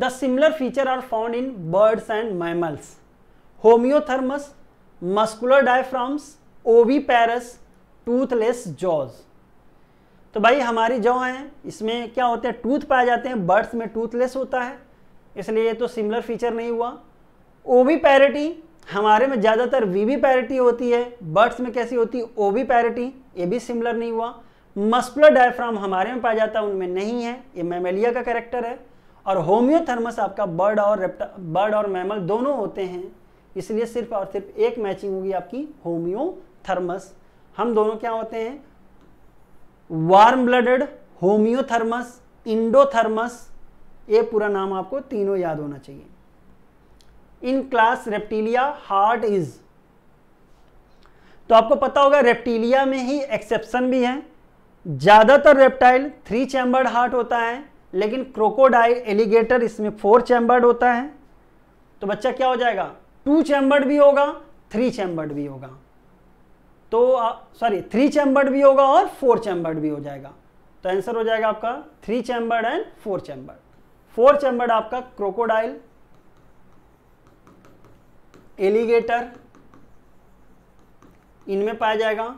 the similar feature are found in birds and mammals homeothermous muscular diaphragms oviparous Toothless jaws तो भाई हमारी जौ हैं इसमें क्या होते हैं टूथ पाए जाते हैं बर्ड्स में टूथलेस होता है इसलिए ये तो सिमिलर फीचर नहीं हुआ ओवी पैरिटी हमारे में ज़्यादातर वीवी पैरिटी होती है बर्ड्स में कैसी होती है ओवी पैरिटी ये भी सिमिलर नहीं हुआ मस्कुलर डायफ्राम हमारे में पाया जाता है उनमें नहीं है ये मेमेलिया का करेक्टर है और होम्योथर्मस आपका बर्ड और रेप्टा बर्ड और मैमल दोनों होते हैं इसलिए सिर्फ और सिर्फ एक मैचिंग होगी आपकी होम्योथर्मस हम दोनों क्या होते हैं वार्म ब्लडेड होमियोथर्मस इंडोथर्मस ये पूरा नाम आपको तीनों याद होना चाहिए in class Reptilia heart is तो आपको पता होगा रेप्टीलिया में ही एक्सेप्शन भी है ज़्यादातर रेप्टाइल थ्री चैम्बर्ड हार्ट होता है लेकिन क्रोकोडाइल एलिगेटर इसमें फोर चैम्बर्ड होता है तो बच्चा क्या हो जाएगा टू चैम्बर्ड भी होगा थ्री चैम्बर्ड भी होगा तो सॉरी थ्री चैम्बर्ड भी होगा और फोर चैम्बर्ड भी हो जाएगा तो आंसर हो जाएगा आपका three chambered and four chambered four chambered आपका क्रोकोडाइल एलिगेटर इनमें पाया जाएगा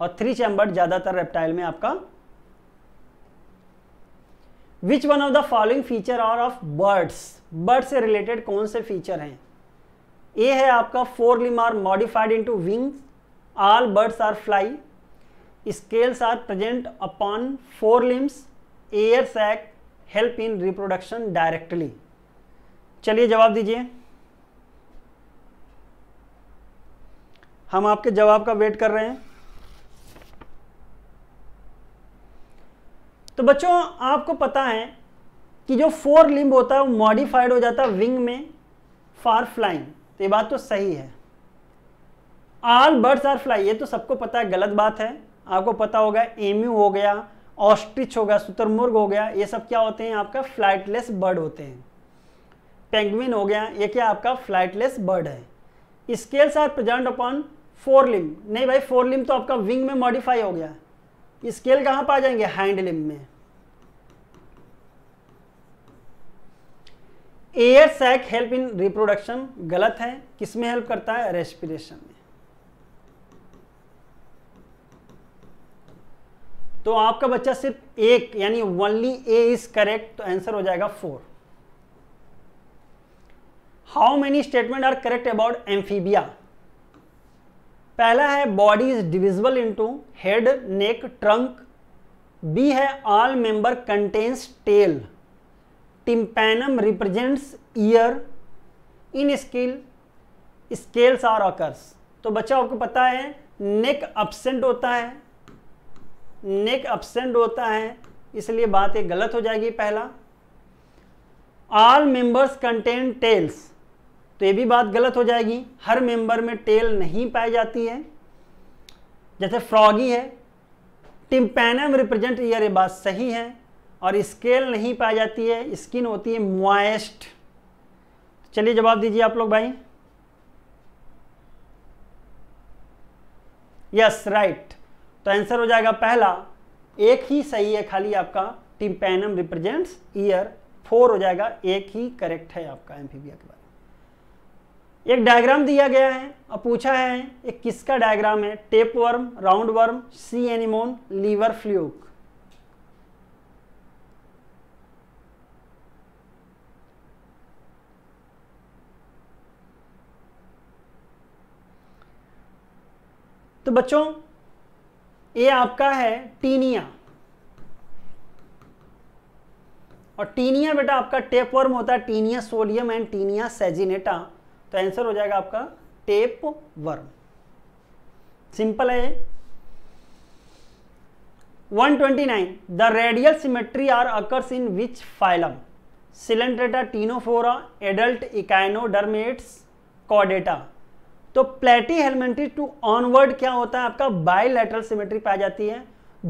और थ्री चैम्बर्ड ज्यादातर रेप्टाइल में आपका which one of the following feature are of birds bird से रिलेटेड कौन से फीचर हैं ए है आपका four limb are modified into wings all birds are fly scales are present upon four limbs air sac help in reproduction directly चलिए जवाब दीजिए हम आपके जवाब का वेट कर रहे हैं तो बच्चों आपको पता है कि जो फोर लिम्ब होता है वो मॉडिफाइड हो जाता है विंग में फार फ्लाइंग तो ये बात तो सही है ऑल बर्ड्स आर फ्लाई ये तो सबको पता है गलत बात है आपको पता होगा एम्यू हो गया ऑस्ट्रिच हो गया सुतरमुर्ग हो गया ये सब क्या होते हैं आपका फ्लाइटलेस बर्ड होते हैं पेंगविन हो गया ये क्या आपका फ्लाइटलेस बर्ड है scales are present upon four limb नहीं भाई फोर लिम तो आपका विंग में मॉडिफाई हो गया स्केल कहां पर आ जाएंगे हैंड लिम में air sac help in reproduction गलत है किसमें हेल्प करता है रेस्पिरेशन तो आपका बच्चा सिर्फ एक यानी ओनली ए इज करेक्ट तो आंसर हो जाएगा four how many statement are correct about Amphibia पहला है body is divisible into head neck trunk B है all member contains tail tympanum represents ear in scale scales are occurs तो बच्चा आपको पता है नेक अपसेंट होता है नेक अपसेंट होता है इसलिए बात ये गलत हो जाएगी पहला ऑल मेंबर्स कंटेन टेल्स तो ये भी बात गलत हो जाएगी हर मेंबर में टेल नहीं पाई जाती है जैसे फ्रॉगी है टिम्पैनम रिप्रेजेंट ईयर ये बात सही है और स्केल नहीं पाई जाती है स्किन होती है मॉइस्ट चलिए जवाब दीजिए आप लोग भाई यस राइट तो आंसर हो जाएगा पहला एक ही सही है खाली आपका टिम्पैनम रिप्रेजेंट्स ईयर फोर हो जाएगा एक ही करेक्ट है आपका एम्फीबिया के बारे में एक डायग्राम दिया गया है और पूछा है एक किसका डायग्राम है tapeworm roundworm sea anemone liver fluke तो बच्चों ये आपका है टीनिया और टीनिया बेटा आपका टेप वर्म होता है Taenia solium and Taenia saginata तो आंसर हो जाएगा आपका टेप वर्म सिंपल है 129 the radial symmetry are occurs in which phylum Coelenterata Ctenophora adult echinoderms कॉडेटा तो प्लेटी हेलमेंट्री टू ऑनवर्ड क्या होता है आपका बायोलेटरल सिमेट्री पाई जाती है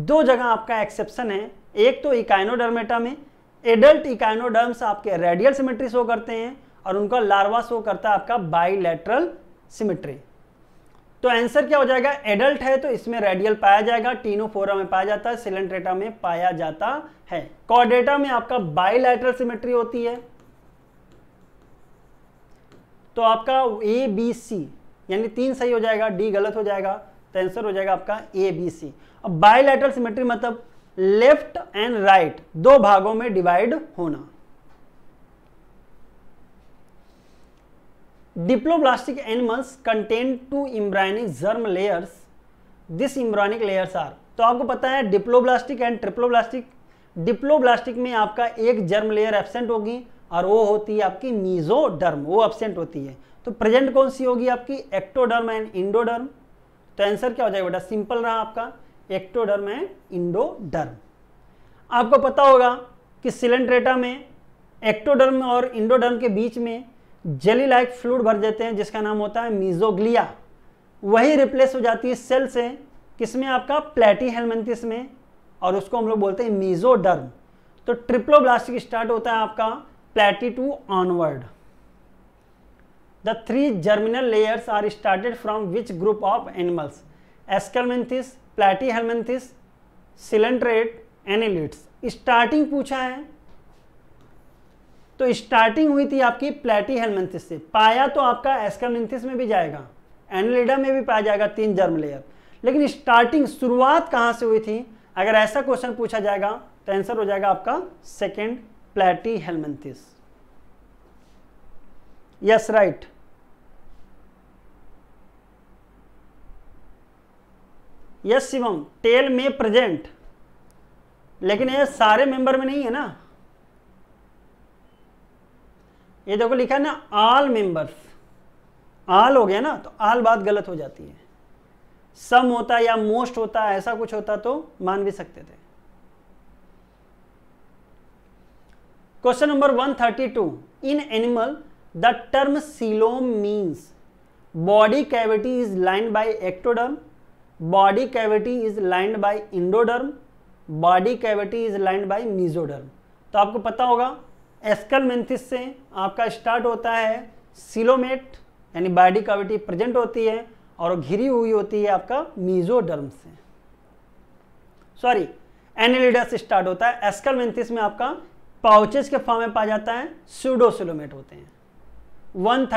दो जगह आपका एक्सेप्शन है एक तो इकाइनोडर्मेटा में एडल्ट इकाइनोडर्म्स आपके रेडियल सिमेट्री शो करते हैं और उनका लार्वा शो करता है आपका बाइलेटरल सिमेट्री तो आंसर क्या हो जाएगा एडल्ट है तो इसमें रेडियल पाया जाएगा टीनोफोरा में पाया जाता है सिलेंट्रेटा में पाया जाता है कॉर्डेटा में आपका बाइलेटरल सिमेट्री होती है तो आपका ए बी सी यानी तीन सही हो जाएगा डी गलत हो जाएगा तो आंसर हो जाएगा आपका ए बी सी अब बायोलेटरल सिमेट्री मतलब लेफ्ट एंड राइट दो भागों में डिवाइड होना diploblastic animals contain two embryonic germ layers this embryonic layers are तो आपको पता है डिप्लोब्लास्टिक एंड ट्रिप्लोब्लास्टिक डिप्लोब्लास्टिक में आपका एक जर्म लेयर एबसेंट होगी और वो होती है आपकी मीजोडर्म वो एबसेंट होती है तो प्रेजेंट कौन सी होगी आपकी एक्टोडर्म एंड इंडोडर्म तो आंसर क्या हो जाएगा बेटा सिंपल रहा आपका एक्टोडर्म एंड इंडोडर्म आपको पता होगा कि सिलेंड्रेटा में एक्टोडर्म और इंडोडर्म के बीच में जेली लाइक फ्लूड भर देते हैं जिसका नाम होता है मीजोग्लिया वही रिप्लेस हो जाती है सेल से किसमें आपका प्लेटी हेलमेंथिस में और उसको हम लोग बोलते हैं मीजोडर्म तो ट्रिप्लोब्लास्टिक स्टार्ट होता है आपका platy to onward three germinal layers are started from which group of animals Aschelminthes Platyhelminthes coelenterate एनिलिट्स starting पूछा है तो स्टार्टिंग हुई थी आपकी प्लेटी हेलमेंथिस से पाया तो आपका एस्कलमेंथिस में भी जाएगा एनिलिडा में भी पाया जाएगा तीन जर्म लेयर लेकिन स्टार्टिंग शुरुआत कहाँ से हुई थी अगर ऐसा क्वेश्चन पूछा जाएगा तो आंसर हो जाएगा आपका second Platyhelminthes yes right yes Shivam tail में प्रेजेंट लेकिन ये सारे मेंबर में नहीं है ना ये देखो लिखा है ना ऑल मेंबर्स आल हो गया ना तो आल बात गलत हो जाती है सम होता या मोस्ट होता ऐसा कुछ होता तो मान भी सकते थे question number 132 in animal the term coelom means body cavity is line by ectoderm body cavity is lined by endoderm body cavity is lined by mesoderm तो आपको पता होगा एस्कल मेंथिस से आपका स्टार्ट होता है सिलोमेट यानी बॉडी कैविटी प्रेजेंट होती है और घिरी हुई होती है आपका मीजोडर्म से सॉरी एनिलिडस स्टार्ट होता है एस्कल मेंथिस में आपका पाउचेस के फॉर्म में पा जाता है स्यूडोसिलोमेट होते हैं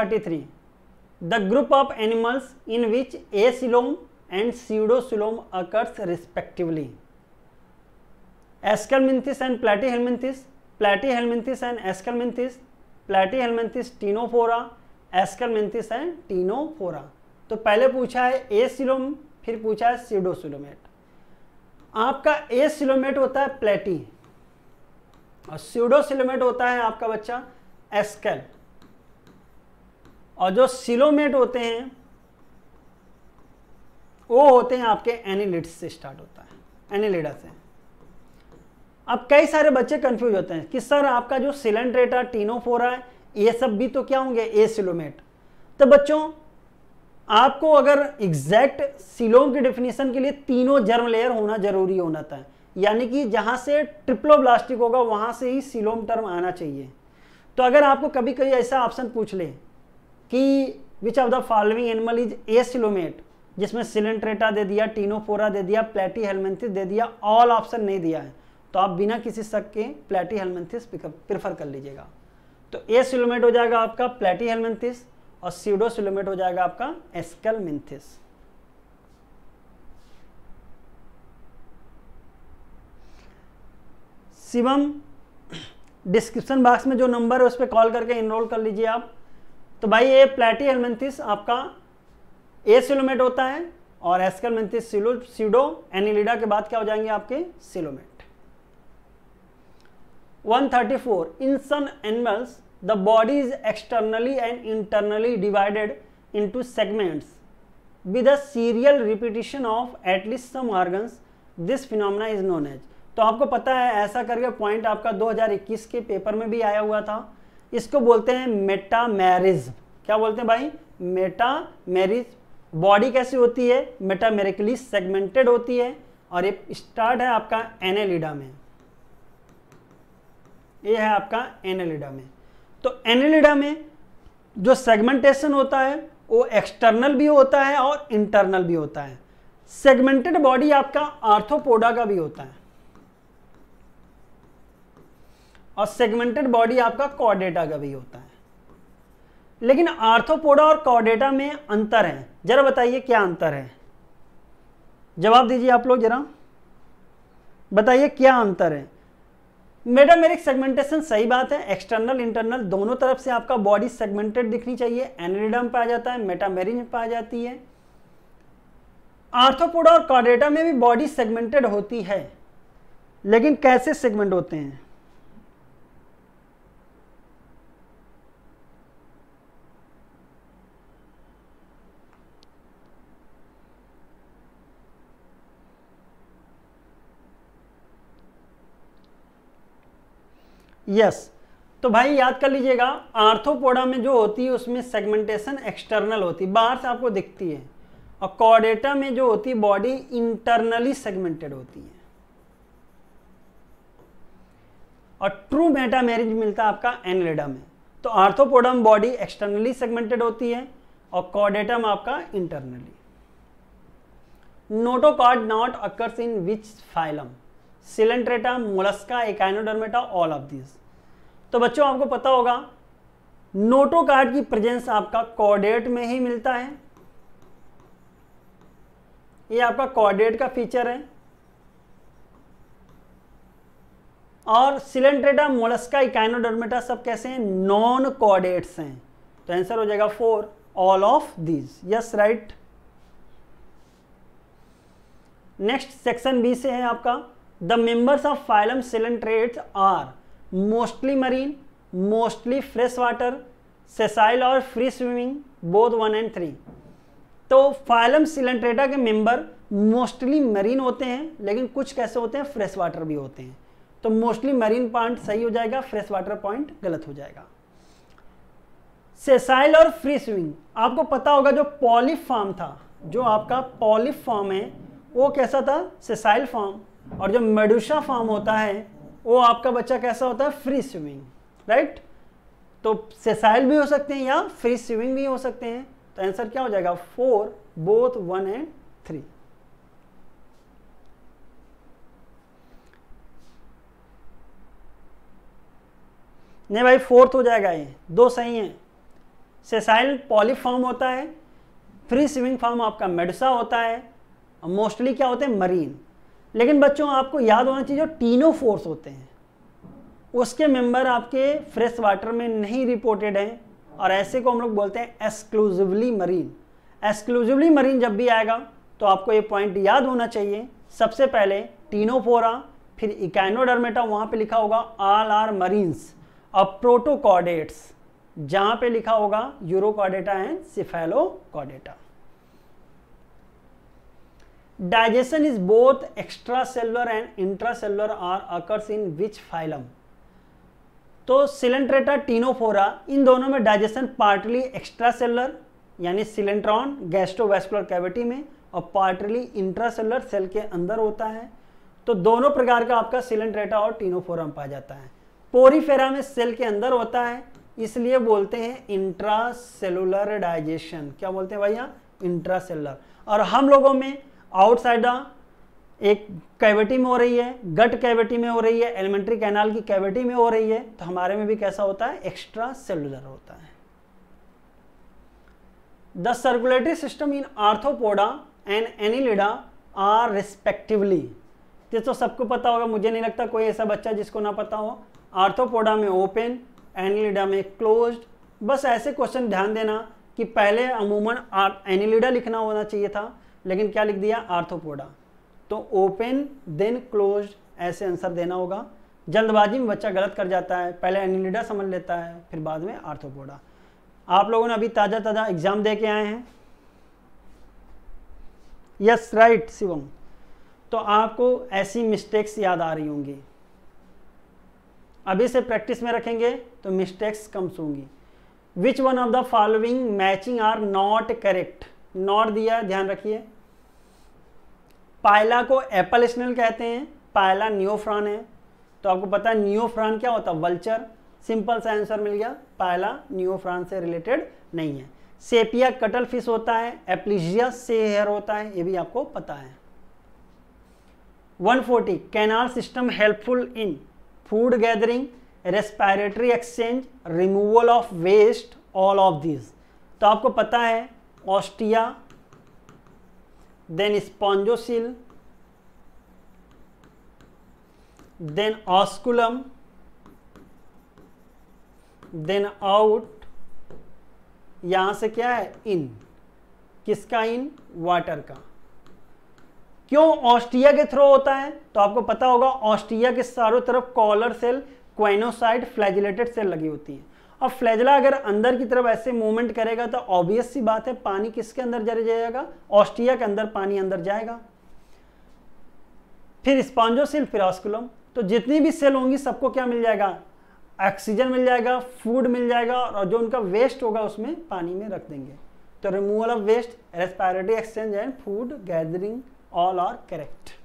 133 the group of animals in which a coelom and pseudocoelom occurs respectively Aschelminthes and Platyhelminthes Platyhelminthes and Aschelminthes Platyhelminthes Ctenophora Aschelminthes and Ctenophora तो पहले पूछा है ए सिलोम फिर पूछा है सीडोसिलोमेट आपका ए सिलोमेट होता है प्लेटी और सीडोसिलोमेट होता है आपका बच्चा एस्कल और जो सिलोमेट होते हैं वो होते हैं आपके एनिलिड्स से स्टार्ट होता है एनिलिडा से अब कई सारे बच्चे कंफ्यूज होते हैं कि सर आपका जो सिलेंड्रेटा टीनोफोरा है ये सब भी तो क्या होंगे ए सिलोमेट तो बच्चों आपको अगर एग्जैक्ट सिलोम की डेफिनेशन के लिए तीनों जर्म लेयर होना जरूरी होना था यानी कि जहां से ब्लास्टिक होगा वहां से ही सिलोम टर्म आना चाहिए तो अगर आपको कभी कभी ऐसा ऑप्शन पूछ ले कि which of the following animal is a coelomate जिसमें सिलेंट्रेटा दे दिया टीनोफोरा दे दिया प्लेटी हेलमेंथिस दे दिया ऑल ऑप्शन नहीं दिया है तो आप बिना किसी शक के प्लेटी हेलमेंथिस प्रिफर कर लीजिएगा तो ए सिलोमेट हो जाएगा आपका प्लेटी हेलमेंथिस और सीडो सिलोमेट हो जाएगा आपका Aschelminthes Shivam description box में जो नंबर है उस पर कॉल करके इनरोल कर लीजिए आप तो भाई ये प्लेटी हेलमेंथिस आपका ए सिलोमेट होता है और एस्कलमेंथिसडो एनिलिडा के बाद क्या हो जाएंगे आपके coelomate 134 in some animals the body is externally and internally divided into segments with a serial repetition of at least some organs this phenomena is known as तो आपको पता है ऐसा करके पॉइंट आपका 2021 के पेपर में भी आया हुआ था इसको बोलते हैं मेटामैरिज क्या बोलते हैं भाई मेटामैरिज बॉडी कैसी होती है मेटामेरिकली सेगमेंटेड होती है और ये स्टार्ट है आपका एनेलिडा में ये है आपका एनेलिडा में तो एनेलिडा में जो सेगमेंटेशन होता है वो एक्सटर्नल भी होता है और इंटरनल भी होता है सेगमेंटेड बॉडी आपका आर्थोपोडा का भी होता है और सेगमेंटेड बॉडी आपका कॉडेटा का भी होता है लेकिन आर्थोपोडा और कॉडेटा में अंतर है जरा बताइए क्या अंतर है जवाब दीजिए आप लोग जरा बताइए क्या अंतर है मेटामेरिक सेगमेंटेशन सही बात है एक्सटर्नल इंटरनल दोनों तरफ से आपका बॉडी सेगमेंटेड दिखनी चाहिए एनरिडम आ जाता है मेटामेरिन पे आ जाती है आर्थोपोडा और कॉडेटा में भी बॉडी सेगमेंटेड होती है लेकिन कैसे सेगमेंट होते हैं यस तो भाई याद कर लीजिएगा आर्थोपोडा में जो होती है उसमें सेगमेंटेशन एक्सटर्नल होती है बाहर से आपको दिखती है और कॉर्डेटा में जो होती है बॉडी इंटरनली सेगमेंटेड होती है और ट्रू मेटा मैरिज मिलता है आपका एनलेडा में तो आर्थोपोडम बॉडी एक्सटर्नली सेगमेंटेड होती है और कॉडेटम आपका internally notochord not occurs in which phylum Coelenterata Mollusca Echinodermata all of this तो बच्चों आपको पता होगा नोटोकार्ड की प्रेजेंस आपका कॉर्डेट में ही मिलता है ये आपका कॉर्डेट का फीचर है और सिलेंट्रेटा मोलस्का इकाइनोडर्मेटा सब कैसे हैं नॉन कॉर्डेट्स हैं तो आंसर हो जाएगा four all of these yes right next section B से है आपका members of phylum Coelenterate are mostly marine mostly fresh water sessile और free swimming both one and three तो फाइलम सिलेंट्रेटा के मेंबर मोस्टली मरीन होते हैं लेकिन कुछ कैसे होते हैं फ्रेश वाटर भी होते हैं तो मोस्टली मरीन पॉइंट सही हो जाएगा फ्रेश वाटर पॉइंट गलत हो जाएगा सेसाइल और फ्री स्विमिंग आपको पता होगा जो पॉलिफ था जो आपका पॉलिफ फॉर्म है वो कैसा था सेसाइल फॉर्म और जब मेडुसा फॉर्म होता है वो आपका बच्चा कैसा होता है फ्री स्विमिंग राइट तो सेसाइल भी हो सकते हैं या फ्री स्विमिंग भी हो सकते हैं तो आंसर क्या हो जाएगा four both one and three नहीं भाई फोर्थ हो जाएगा ये दो सही हैं सेसाइल फॉर्म होता है फ्री स्विमिंग फॉर्म आपका मेडुसा होता है और मोस्टली क्या होते हैं मरीन लेकिन बच्चों आपको याद होना चाहिए जो टीनो फोर्स होते हैं उसके मेंबर आपके फ्रेश वाटर में नहीं रिपोर्टेड हैं और ऐसे को हम लोग बोलते हैं एक्सक्लूसिवली मरीन एक्सक्लूसिवली मरीन जब भी आएगा तो आपको ये पॉइंट याद होना चाहिए सबसे पहले टीनोफोरा फिर इकैनोडर्मेटा वहाँ पे लिखा होगा आल आर मरीन्स और प्रोटोकॉडेट्स जहाँ पे लिखा होगा Urochordata and Cephalochordata is both extracellular and intracellular are occurs in which phylum तो सिलेंट्रेटा टीनोफोरा इन दोनों में डाइजेशन पार्टली एक्स्ट्रा सेलर यानी सिलेंट्रॉन गैस्ट्रोवेस्कुलर कैविटी में और पार्टली इंट्रा सेलर सेल के अंदर होता है तो दोनों प्रकार का आपका सिलेंट्रेटा और टीनोफोरम पाया जाता है पोरीफेरा में सेल के अंदर होता है इसलिए बोलते हैं सेलुलर डाइजेशन क्या बोलते हैं भैया इंट्रासेलुलर और हम लोगों में आउटसाइड द एक कैविटी में हो रही है गट कैविटी में हो रही है एलिमेंट्री कैनाल की कैविटी में हो रही है तो हमारे में भी कैसा होता है एक्स्ट्रा सेलुलर होता है the circulatory system in Arthropoda and Annelida are respectively ये तो सबको पता होगा मुझे नहीं लगता कोई ऐसा बच्चा जिसको ना पता हो आर्थोपोडा में ओपन एनिलिडा में क्लोज बस ऐसे क्वेश्चन ध्यान देना कि पहले अमूमन एनिलिडा लिखना होना चाहिए था लेकिन क्या लिख दिया आर्थोपोडा तो ओपन देन क्लोज ऐसे आंसर देना होगा जल्दबाजी में बच्चा गलत कर जाता है पहले एनिडा समझ लेता है फिर बाद में आर्थोपोडा आप लोगों ने अभी ताज़ा ताज़ा एग्ज़ाम दे के आए हैं यस राइट शिवम तो आपको ऐसी मिस्टेक्स याद आ रही होंगी अभी से प्रैक्टिस में रखेंगे तो मिस्टेक्स कम होंगी which one of the following matching are not correct not दिया ध्यान रखिए पायला को एप्पल स्नेल कहते हैं पायला न्योफ्रॉन है तो आपको पता है न्योफ्रॉन क्या होता है वल्चर सिंपल सा आंसर मिल गया पायला न्योफ्रॉन से रिलेटेड नहीं है सेपिया कटल फिश होता है एप्लीजिया से हेयर होता है ये भी आपको पता है 140 canal system helpful in food gathering respiratory exchange removal of waste all of this तो आपको पता है ostia then spongosil, then osculum, then out यहां से क्या है इन किसका इन वाटर का क्यों ऑस्ट्रिया के थ्रू होता है तो आपको पता होगा ऑस्ट्रिया के चारों तरफ collar cell choanocyte flagellated cell लगी होती है और फ्लैजला अगर अंदर की तरफ ऐसे मूवमेंट करेगा तो ऑब्वियस सी बात है पानी किसके अंदर जर जाएगा ऑस्ट्रिया के अंदर पानी अंदर जाएगा फिर स्पॉन्जोसिल फिरास्कुलम तो जितनी भी सेल होंगी सबको क्या मिल जाएगा ऑक्सीजन मिल जाएगा फूड मिल जाएगा और जो उनका वेस्ट होगा उसमें पानी में रख देंगे तो removal of waste respiratory exchange and food gathering all are correct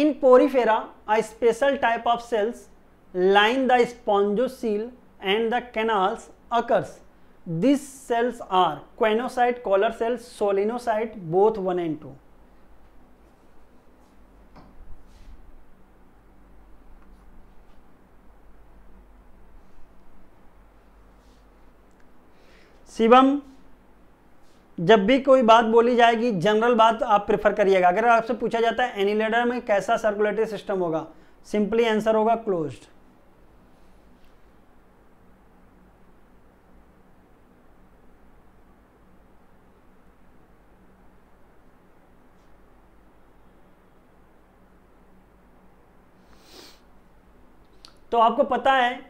in Porifera a special type of cells line the spongiocele and the canals occurs. These cells are quinocyte, collar cells, solenocyte, both 1 and 2. Shivam जब भी कोई बात बोली जाएगी जनरल बात आप प्रेफर करिएगा अगर आपसे पूछा जाता है एनिलेटर में कैसा सर्कुलेटरी सिस्टम होगा सिंपली आंसर होगा क्लोज्ड तो आपको पता है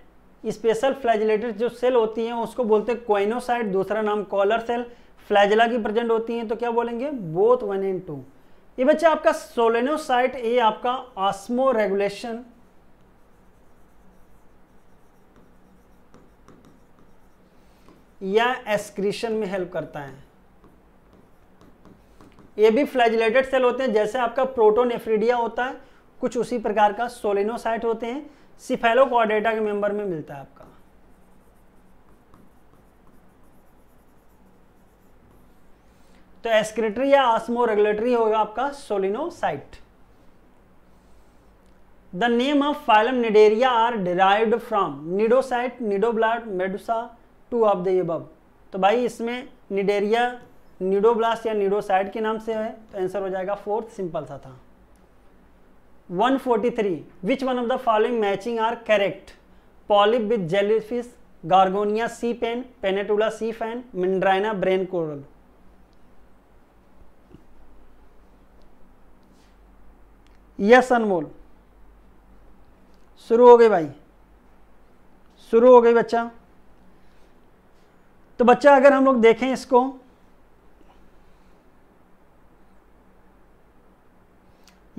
स्पेशल फ्लैजलेटेड जो सेल होती हैं उसको बोलते हैं क्वाइनोसाइड दूसरा नाम कॉलर सेल फ्लैजला की प्रेजेंट होती हैं तो क्या बोलेंगे बोथ वन एंड टू ये बच्चा आपका सोलेनोसाइट ए आपका ऑस्मो रेगुलेशन या एस्क्रीशन में हेल्प करता है ये भी फ्लैजलेटेड सेल होते हैं जैसे आपका प्रोटोनेफ्रीडिया होता है कुछ उसी प्रकार का सोलेनोसाइट होते हैं सिफेलो कॉर्डेटा के मेंबर में मिलता है आपका तो एस्क्रेटरी या आसमो रेगुलेटरी होगा आपका solenocyte the name of phylum Cnidaria are derived from cnidocyte cnidoblast medusa two of the तो भाई इसमें निडेरिया निडोब्लास्ट या निडोसाइट के नाम से है तो आंसर हो जाएगा फोर्थ सिंपल सा था one forty 143 which one of the following matching are correct polyp with jellyfish Gorgonia sea pen Pennatula sea fan Meandrina brain coral yes Anmol शुरू हो गए भाई शुरू हो गए बच्चा तो बच्चा अगर हम लोग देखें इसको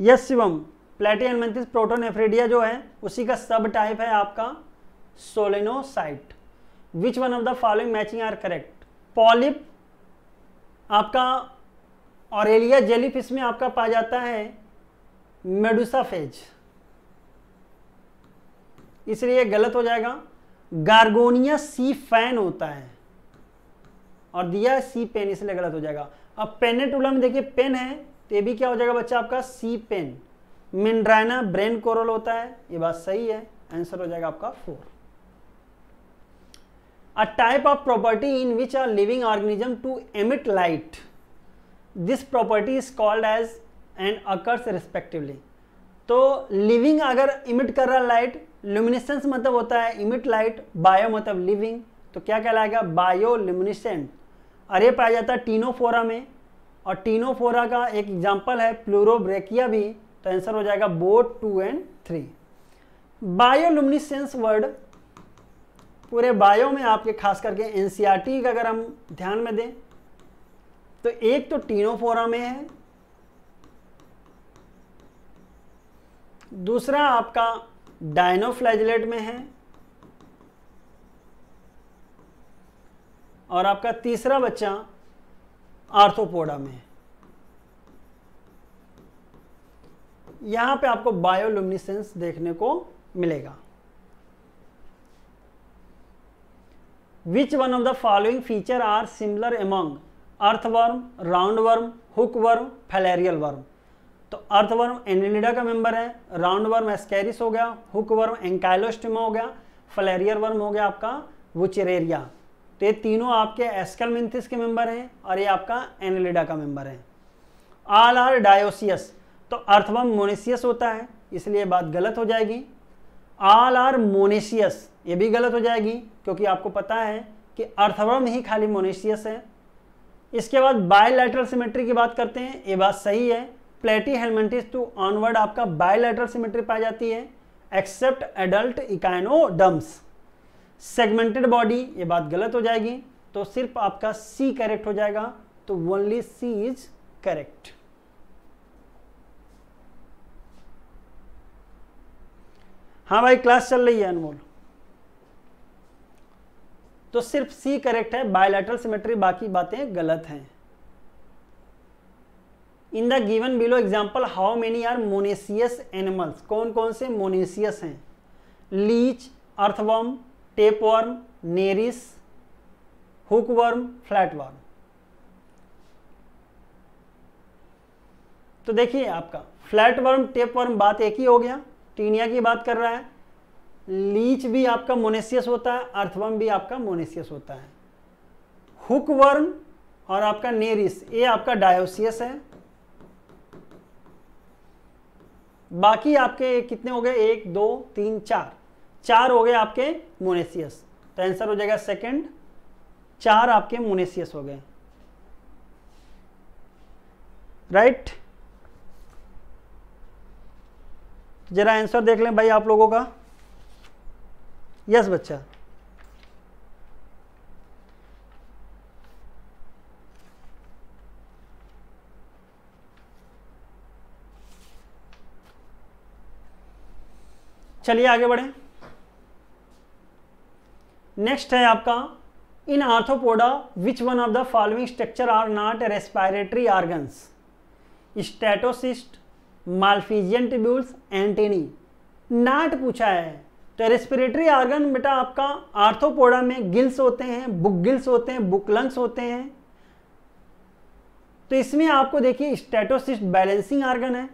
यस शिवम प्रोटोन प्रोटोनेफ्रिडिया जो है उसी का सब टाइप है आपका solenocyte which one of the following matching are correct polyp आपका ऑरेलिया जेलीफिश में आपका पाया जाता है मेडुसाफेज इसलिए गलत हो जाएगा गार्गोनिया सी फैन होता है और दिया सी पेन इसलिए गलत हो जाएगा अब पेनेटुला में देखिए पेन है तो भी क्या हो जाएगा बच्चा आपका sea pen Meandrina brain coral होता है ये बात सही है आंसर हो जाएगा आपका four a type of property in which are living organism to emit light this property is called as and occurs respectively तो लिविंग अगर इमिट कर रहा लाइट ल्यूमिनेसेंस मतलब होता है इमिट लाइट बायो मतलब लिविंग तो क्या कहलाएगा बायो ल्यूमिनेसेंट और ये पाया जाता है टीनोफोरा में और टीनोफोरा का एक एग्जाम्पल है प्लूरोब्रेकिया भी तो आंसर हो जाएगा both two and three bioluminescence word पूरे बायो में आपके खास करके एनसीईआरटी e का अगर हम ध्यान में दें तो एक तो टीनोफोरा में है दूसरा आपका डायनोफ्लैजलेट में है और आपका तीसरा बच्चा आर्थोपोडा में है यहां पे आपको बायोलुमिनिसेंस देखने को मिलेगा which one of the following feature are similar among earthworm round hookworm filarial worm तो अर्थवर्म एनिडा का मेंबर है राउंड वर्म एस्कैरिस हो गया वर्म एंकाइलोस्टिमा हो गया फलेरियल वर्म हो गया आपका वुचरेरिया तो ये तीनों आपके एस्कलमिंथिस के मेंबर हैं और ये आपका एनिलिडा का मेंबर है आल आर डायोसियस तो अर्थवर्म मोनेशियस होता है इसलिए बात गलत हो जाएगी आल आर मोनेशियस ये भी गलत हो जाएगी क्योंकि आपको पता है कि अर्थवम ही खाली मोनेशियस है इसके बाद बायोलैटरल सिमेट्री की बात करते हैं ये बात सही है प्लेटी हेलमेंटिस टू ऑनवर्ड आपका बायोलैटरल सिमेट्री पाई जाती है एक्सेप्ट एडल्ट डम्स सेगमेंटेड बॉडी ये बात गलत हो जाएगी तो सिर्फ आपका सी करेक्ट हो जाएगा तो ओनली सी इज करेक्ट हाँ भाई क्लास चल रही है अनमोल तो सिर्फ सी करेक्ट है बायोलेटरल सिमेट्री बाकी बातें गलत हैं in the given below example how many are monoecious animals कौन कौन से मोनेसियस हैं leech earthworm tapeworm Nereis hookworm flatworm तो देखिए आपका फ्लैटवर्म टेपवर्म बात एक ही हो गया टीनिया की बात कर रहा है लीच भी आपका मोनेसियस होता है अर्थवर्म भी आपका मोनेसियस होता है हुकवर्म और आपका नेरिस ये आपका डायोसियस है बाकी आपके कितने हो गए एक दो तीन चार चार हो गए आपके मोनेसियस तो आंसर हो जाएगा सेकंड चार आपके मोनेसियस हो गए राइट right? जरा आंसर देख लें भाई आप लोगों का यस बच्चा चलिए आगे बढ़े नेक्स्ट है आपका in Arthropoda which one of the following structure are not respiratory organ statocyst Malpighian tubules antennae not पूछा है तो रेस्पिरेटरी ऑर्गन बेटा आपका आर्थोपोडा में गिल्स होते हैं बुक गिल्स होते हैं बुक लंग्स होते हैं तो इसमें आपको देखिए स्टेटोसिस्ट बैलेंसिंग ऑर्गन है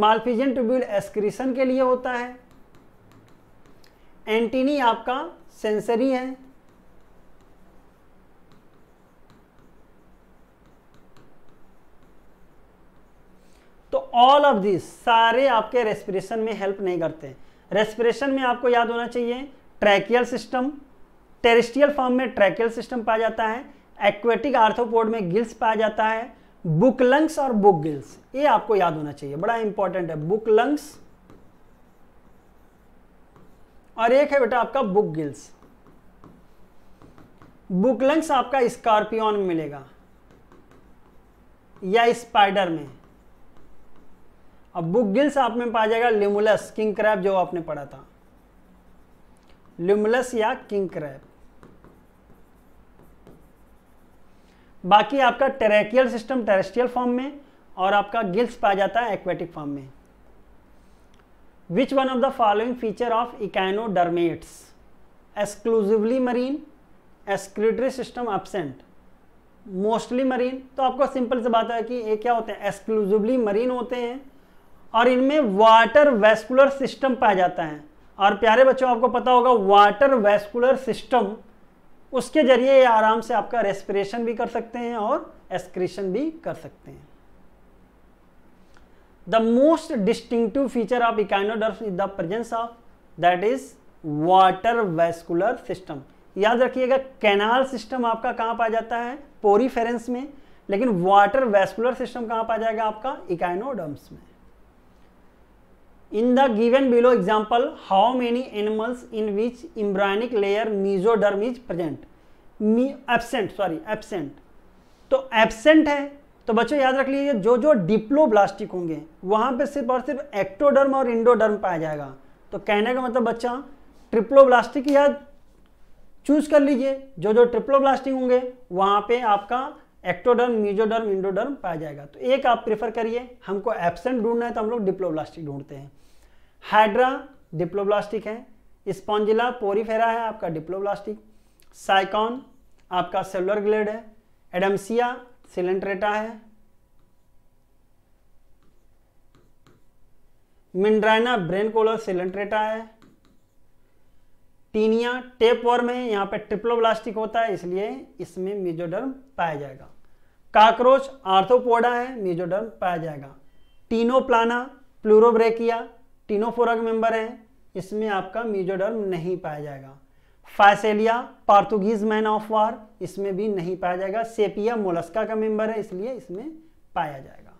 मालफिजन ट्यूब्यूल एस्क्रीशन के लिए होता है एंटीनी आपका सेंसरी है तो ऑल ऑफ दिस सारे आपके रेस्पिरेशन में हेल्प नहीं करते रेस्पिरेशन में आपको याद होना चाहिए ट्रैकियल सिस्टम टेरिस्टियल फॉर्म में ट्रैकियल सिस्टम पाया जाता है एक्वेटिक आर्थोपोड में गिल्स पाया जाता है बुक लंग्स और बुक गिल्स ये आपको याद होना चाहिए बड़ा इंपॉर्टेंट है बुक लंग्स और एक है बेटा आपका बुक गिल्स बुक लंग्स आपका स्कॉर्पियन में मिलेगा या स्पाइडर में अब बुक गिल्स आप में पाया जाएगा लिमुलस किंग क्रैप जो आपने पढ़ा था लिमुलस या किंग क्रैप बाकी आपका टेरेकियल सिस्टम टेरेस्ट्रियल फॉर्म में और आपका गिल्स पाया जाता है एक्वेटिक फॉर्म में which one of the following feature of echinoderms exclusively marine excretory system absent mostly marine तो आपको सिंपल से बात है कि ये क्या होते हैं एक्सक्लूसिवली मरीन होते हैं और इनमें वाटर वेस्कुलर सिस्टम पाया जाता है और प्यारे बच्चों आपको पता होगा वाटर वेस्कुलर सिस्टम उसके जरिए ये आराम से आपका रेस्पिरेशन भी कर सकते हैं और एक्सक्रीशन भी कर सकते हैं the most distinctive feature of echinoderm is the presence of that is water vascular system याद रखिएगा कैनाल सिस्टम आपका कहां पाया जाता है पोरीफेरेंस में लेकिन वाटर वेस्कुलर सिस्टम कहाँ पाया जाएगा आपका इकाइनोडम्स में in the given below example how many animals in which embryonic layer mesoderm is present me absent sorry absent तो एबसेंट है तो बच्चों याद रख लीजिए जो जो डिप्लोब्लास्टिक होंगे वहाँ पे सिर्फ और सिर्फ एक्टोडर्म और इंडोडर्म पाया जाएगा तो कहने का मतलब बच्चा ट्रिप्लोब्लास्टिक या चूज कर लीजिए जो जो ट्रिप्लोब्लास्टिक होंगे वहाँ पे आपका एक्टोडर्म मीजोडर्म इंडोडर्म पाया जाएगा तो एक आप प्रेफर करिए हमको एबसेंट ढूंढना है तो हम लोग डिप्लोब्लास्टिक ढूंढते हैं हाइड्रा डिप्लोब्लास्टिक है स्पॉन्जिला पोरीफेरा है आपका डिप्लोब्लास्टिक साइकॉन आपका सेलुलर ग्लेड है एडम्सिया सिलेंट्रेटा है मिंड्राइना ब्रेन कोलर सिलेंट्रेटा है टीनिया टेप वर्म है यहाँ पर ट्रिप्लोब्लास्टिक होता है इसलिए इसमें मीजोडर्म पाया जाएगा काक्रोच आर्थोपोडा है मीजोडर्म पाया जाएगा टीनोप्लाना प्लूरोब्रेकिया का मेंबर है इसमें आपका मीजोडर्म नहीं पाया जाएगा फैसेलिया पार्तुगीज मैन ऑफ वार इसमें भी नहीं पाया जाएगा सेपिया मोलस्का का मेंबर है इसलिए इसमें पाया जाएगा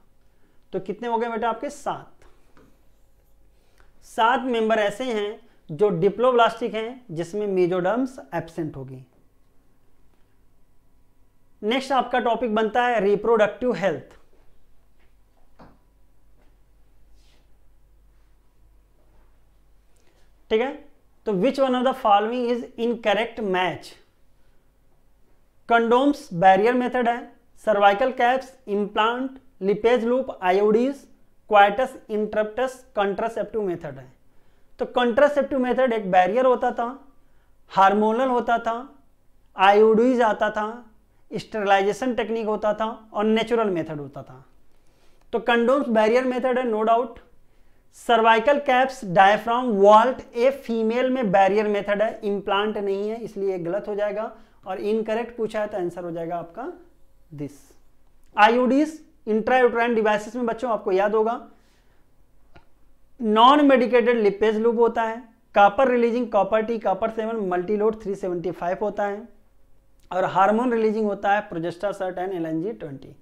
तो कितने हो गए बेटा आपके सात सात मेंबर ऐसे हैं जो डिप्लोब्लास्टिक हैं जिसमें मेजोडर्म्स एबसेंट होगी नेक्स्ट आपका टॉपिक बनता है रिप्रोडक्टिव हेल्थ ठीक है तो which one of the following is incorrect match condoms barrier method है cervical caps implant Lippes loop IUDs coitus interruptus contraceptive method है तो कंट्रासेप्टिव मेथड एक बैरियर होता था हार्मोनल होता था आयोडीज आता था स्टरलाइजेशन टेक्निक होता था और नेचुरल मेथड होता था तो कंडोम्स बैरियर मेथड है no doubt cervical caps diaphragm vault A female में बैरियर मेथड है इम्प्लांट नहीं है इसलिए गलत हो जाएगा और इनकरेक्ट पूछा है तो आंसर हो जाएगा आपका दिस आईयूडीज इंट्रायूट्राइन डिवाइसेस में बच्चों आपको याद होगा नॉन मेडिकेटेड लिपेज लूप होता है copper releasing copper T copper seven multiload 375 होता है और हार्मोन रिलीजिंग होता है Progestasert and L N G twenty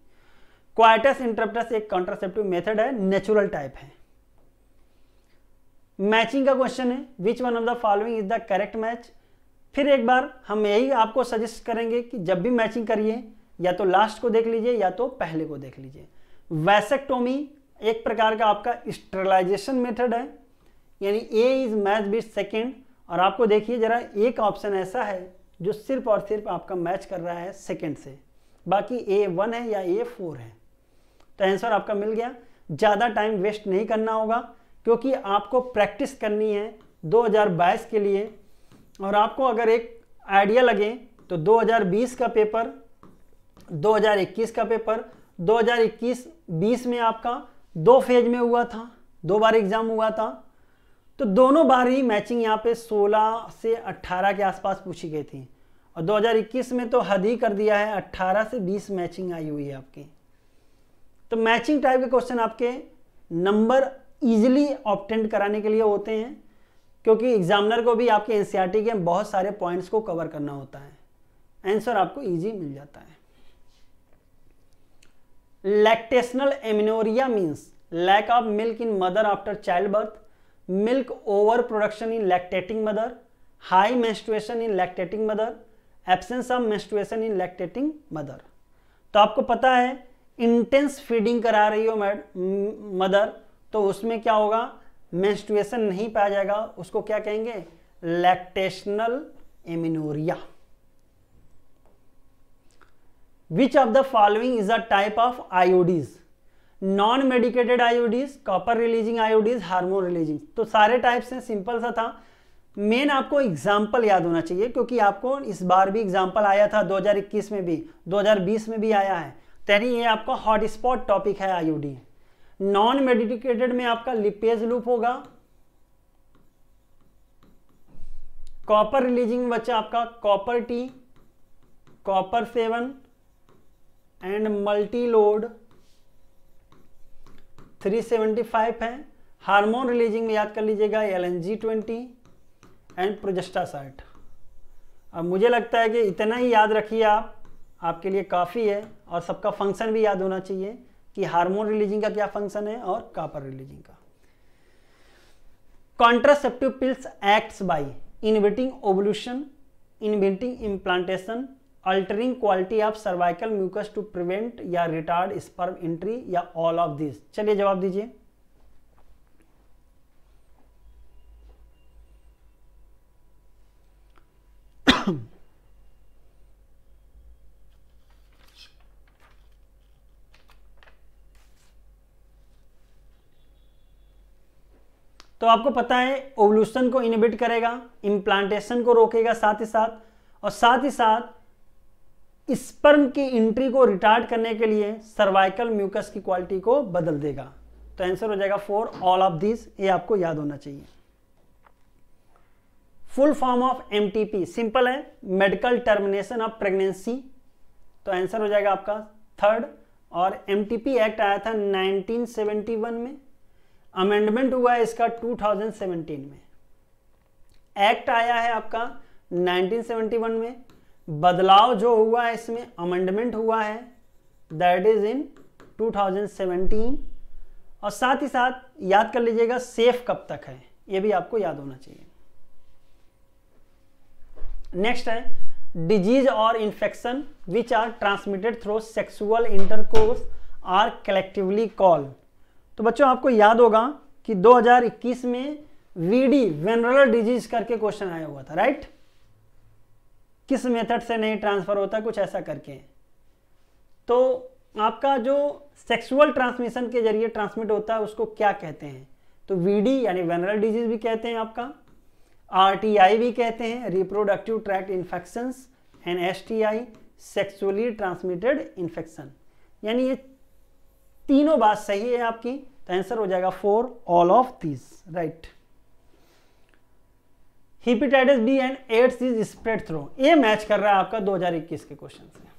coitus interruptus एक कॉन्ट्रासेप्टिव मेथड है नेचुरल टाइप है मैचिंग का क्वेश्चन है which one of the following is the correct match फिर एक बार हम यही आपको सजेस्ट करेंगे कि जब भी मैचिंग करिए या तो लास्ट को देख लीजिए या तो पहले को देख लीजिए वैसेक्टोमी एक प्रकार का आपका स्टरलाइजेशन मेथड है यानी A is match with second और आपको देखिए जरा एक ऑप्शन ऐसा है जो सिर्फ और सिर्फ आपका मैच कर रहा है सेकेंड से बाकी ए वन है या ए फोर है तो आंसर आपका मिल गया ज़्यादा टाइम वेस्ट नहीं करना होगा क्योंकि आपको प्रैक्टिस करनी है 2022 के लिए और आपको अगर एक आइडिया लगे तो 2020 का पेपर 2021 का पेपर 2021-20 में आपका दो फेज में हुआ था दो बार एग्ज़ाम हुआ था तो दोनों बार ही मैचिंग यहाँ पे 16 से 18 के आसपास पूछी गई थी और 2021 में तो हद ही कर दिया है 18 से 20 मैचिंग आई हुई है आपकी तो मैचिंग टाइप के क्वेश्चन आपके नंबर ईजिली ऑप्टेंड कराने के लिए होते हैं क्योंकि एग्जामिनर को भी आपके एन e के बहुत सारे पॉइंट्स को कवर करना होता है आंसर आपको ईजी मिल जाता है lactational amenorrhoea means lack of milk in mother after child birth milk over production in lactating mother high menstruation in lactating mother absence of menstruation in lactating mother तो आपको पता है इंटेंस फीडिंग करा रही हो मदर तो उसमें क्या होगा मेंस्ट्रुएशन नहीं पाया जाएगा उसको क्या कहेंगे lactational amenorrhoea which of the following is a type of IUDs non medicated IUDs copper releasing IUDs hormone releasing तो सारे टाइप्स हैं सिंपल सा था मेन आपको एग्जाम्पल याद होना चाहिए क्योंकि आपको इस बार भी एग्जाम्पल आया था 2021 में भी 2020 में भी आया है यानी ये आपका हॉटस्पॉट टॉपिक है आयोडीन नॉन मेडिकेटेड में आपका लिपेज लूप होगा कॉपर रिलीजिंग बच्चा आपका copper T copper seven and multi load 375 है हार्मोन रिलीजिंग में याद कर लीजिएगा L N G twenty and progestasert अब मुझे लगता है कि इतना ही याद रखिए आप आपके लिए काफ़ी है और सबका फंक्शन भी याद होना चाहिए कि हार्मोन रिलीजिंग का क्या फंक्शन है और कापर रिलीजिंग का contraceptive pills acts by inhibiting ovulation inhibiting implantation altering quality of cervical mucus to prevent या रिटार्ड स्पर्म एंट्री या ऑल ऑफ दिस चलिए जवाब दीजिए तो आपको पता है ओवल्यूशन को इनिबिट करेगा इम्प्लांटेशन को रोकेगा साथ ही साथ और साथ ही साथ स्पर्म की एंट्री को रिटार्ट करने के लिए सर्वाइकल म्यूकस की क्वालिटी को बदल देगा तो आंसर हो जाएगा फोर ऑल ऑफ दिस ये आपको याद होना चाहिए full form of M simple है मेडिकल टर्मिनेशन ऑफ प्रेगनेंसी तो आंसर हो जाएगा आपका थर्ड और एम एक्ट आया था 1971 में अमेंडमेंट हुआ है इसका 2017 में एक्ट आया है आपका 1971 में बदलाव जो हुआ है इसमें अमेंडमेंट हुआ है दैट इज इन 2017 और साथ ही साथ याद कर लीजिएगा सेफ कब तक है ये भी आपको याद होना चाहिए नेक्स्ट है डिजीज और infection which are transmitted through sexual intercourse are collectively called तो बच्चों आपको याद होगा कि 2021 में वीडी वेनरल डिजीज करके क्वेश्चन आया हुआ था राइट किस मेथड से नहीं ट्रांसफर होता कुछ ऐसा करके तो आपका जो सेक्सुअल ट्रांसमिशन के जरिए ट्रांसमिट होता है उसको क्या कहते हैं तो वीडी यानी वेनरल डिजीज भी कहते हैं आपका आरटीआई भी कहते हैं reproductive tract infection and I sexually transmitted infection यानी ये तीनों बात सही है आपकी तो आंसर हो जाएगा four all of this right hepatitis B and AIDS is spread through ये मैच कर रहा है आपका 2021 के क्वेश्चन से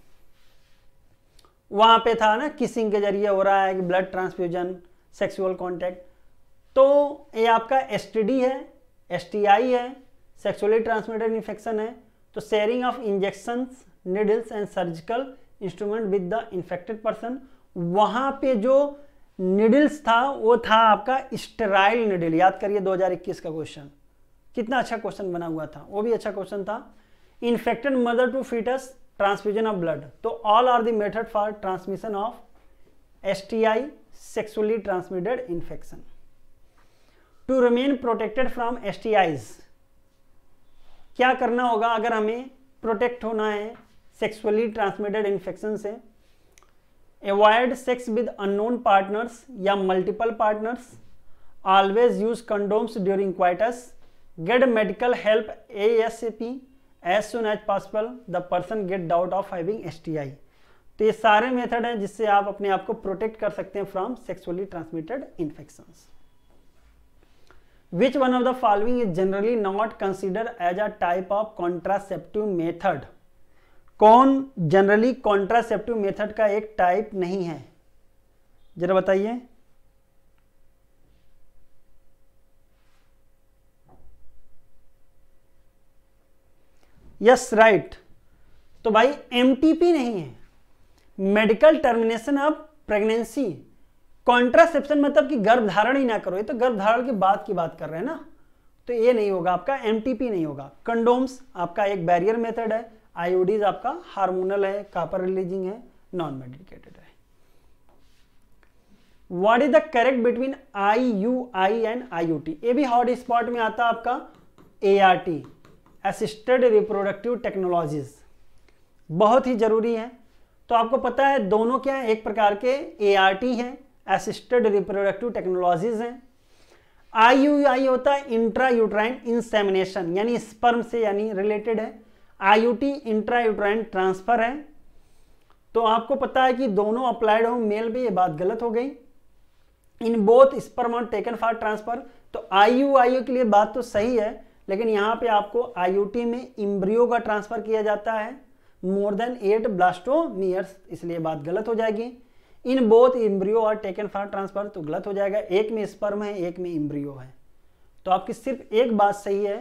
वहां पे था ना किसिंग के जरिए हो रहा है कि ब्लड ट्रांसफ्यूजन सेक्सुअल कॉन्टेक्ट तो ये आपका डी है आई है सेक्सुअली ट्रांसमिटेड इन्फेक्शन है तो sharing of injection needles and surgical instrument with the infected person वहाँ पे जो निडिल्स था वो था आपका स्टेराइल निडिल याद करिए 2021 का क्वेश्चन कितना अच्छा क्वेश्चन बना हुआ था वो भी अच्छा क्वेश्चन था infected mother to foetus transfusion of blood तो all are the method for transmission of S T I sexually transmitted infection to remain protected from S T Is क्या करना होगा अगर हमें प्रोटेक्ट होना है सेक्सुअली ट्रांसमिटेड इन्फेक्शन से avoid sex with unknown partners या multiple partners always use condoms during coitus get medical help A S A P as soon as possible the person get doubt of having S T I तो ये सारे मेथड हैं जिससे आप अपने आप को प्रोटेक्ट कर सकते हैं from sexually transmitted infection which one of the following is generally not consider as a type of contraceptive method कौन जनरली कॉन्ट्रासेप्टिव मेथड का एक टाइप नहीं है जरा बताइए यस राइट तो भाई एम नहीं है medical termination of pregnancy contraception मतलब कि गर्भधारण ही ना करो ये तो गर्भधारण के बाद की बात कर रहे हैं ना तो ये नहीं होगा आपका एम नहीं होगा कंडोम्स आपका एक बैरियर मेथड है आयोडीज आपका हार्मोनल है कापर रिलीजिंग है नॉन मेडिकेटेड है what is the correct between I U I and IOT ये भी हॉट स्पॉट में आता आपका A R T assisted reproductive technologies बहुत ही जरूरी है तो आपको पता है दोनों क्या है एक प्रकार के ए आर टी हैं असिस्टेड रिप्रोडक्टिव टेक्नोलॉजीज हैं आई यू आई होता है इंट्रा यूट्राइन इंसेमिनेशन यानी स्पर्म से यानी रिलेटेड है आईयूटी इंट्रायूट्राइन ट्रांसफर है तो आपको पता है कि दोनों अप्लाइड हो मेल भी ये बात गलत हो गई in both sperm on taken for transfer तो आईयू आईयू के लिए बात तो सही है लेकिन यहां पे आपको आईयूटी में इम्ब्रियो का ट्रांसफर किया जाता है मोर देन एट ब्लास्टोमियर्स इसलिए बात गलत हो जाएगी इन बोथ इम्ब्रियो और टेकन फॉर ट्रांसफर तो गलत हो जाएगा एक में स्पर्म है एक में इम्ब्रियो है तो आपकी सिर्फ एक बात सही है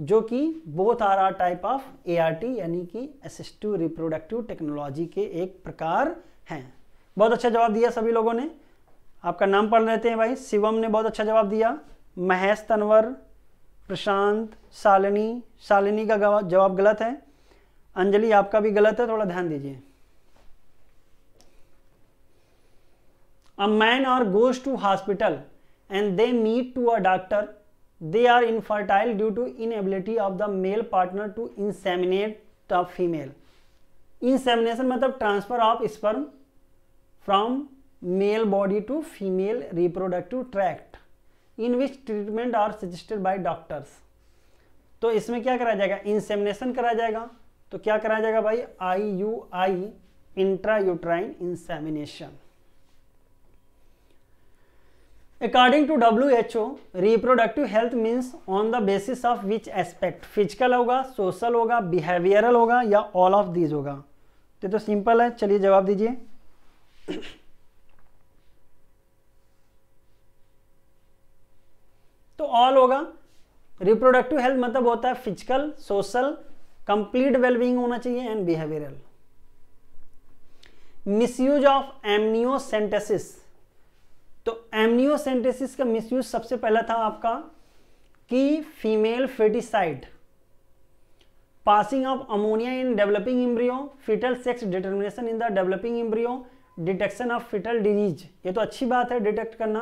जो कि both are are type of A R T यानी कि असिस्टिव रिप्रोडक्टिव टेक्नोलॉजी के एक प्रकार हैं बहुत अच्छा जवाब दिया सभी लोगों ने आपका नाम पढ़ लेते हैं भाई शिवम ने बहुत अच्छा जवाब दिया महेश तनवर प्रशांत शालिनी शालिनी का जवाब गलत है अंजलि आपका भी गलत है थोड़ा ध्यान दीजिए a man are goes to hospital and they meet to a doctor they are infertile due to inability of the male partner to inseminate the female insemination मतलब transfer of sperm from male body to female reproductive tract in which treatment are suggested by doctors तो इसमें क्या कराया जाएगा इंसेमिनेशन कराया जाएगा तो क्या कराया जाएगा भाई I U I intra uterine insemination according to W H O reproductive health means on the basis of which aspect physical होगा सोशल होगा बिहेवियरल होगा या ऑल ऑफ दीज होगा ये तो सिंपल है चलिए जवाब दीजिए तो ऑल होगा रिप्रोडक्टिव हेल्थ मतलब होता है फिजिकल सोशल कंप्लीट वेलबींग होना चाहिए and behavioural misuse of amniocentesis तो एमनियोसेंटेसिस का मिसयूज सबसे पहला था आपका कि female foeticide passing of ammonia in developing embryo foetal sex determination in the developing embryo detection of foetal disease ये तो अच्छी बात है डिटेक्ट करना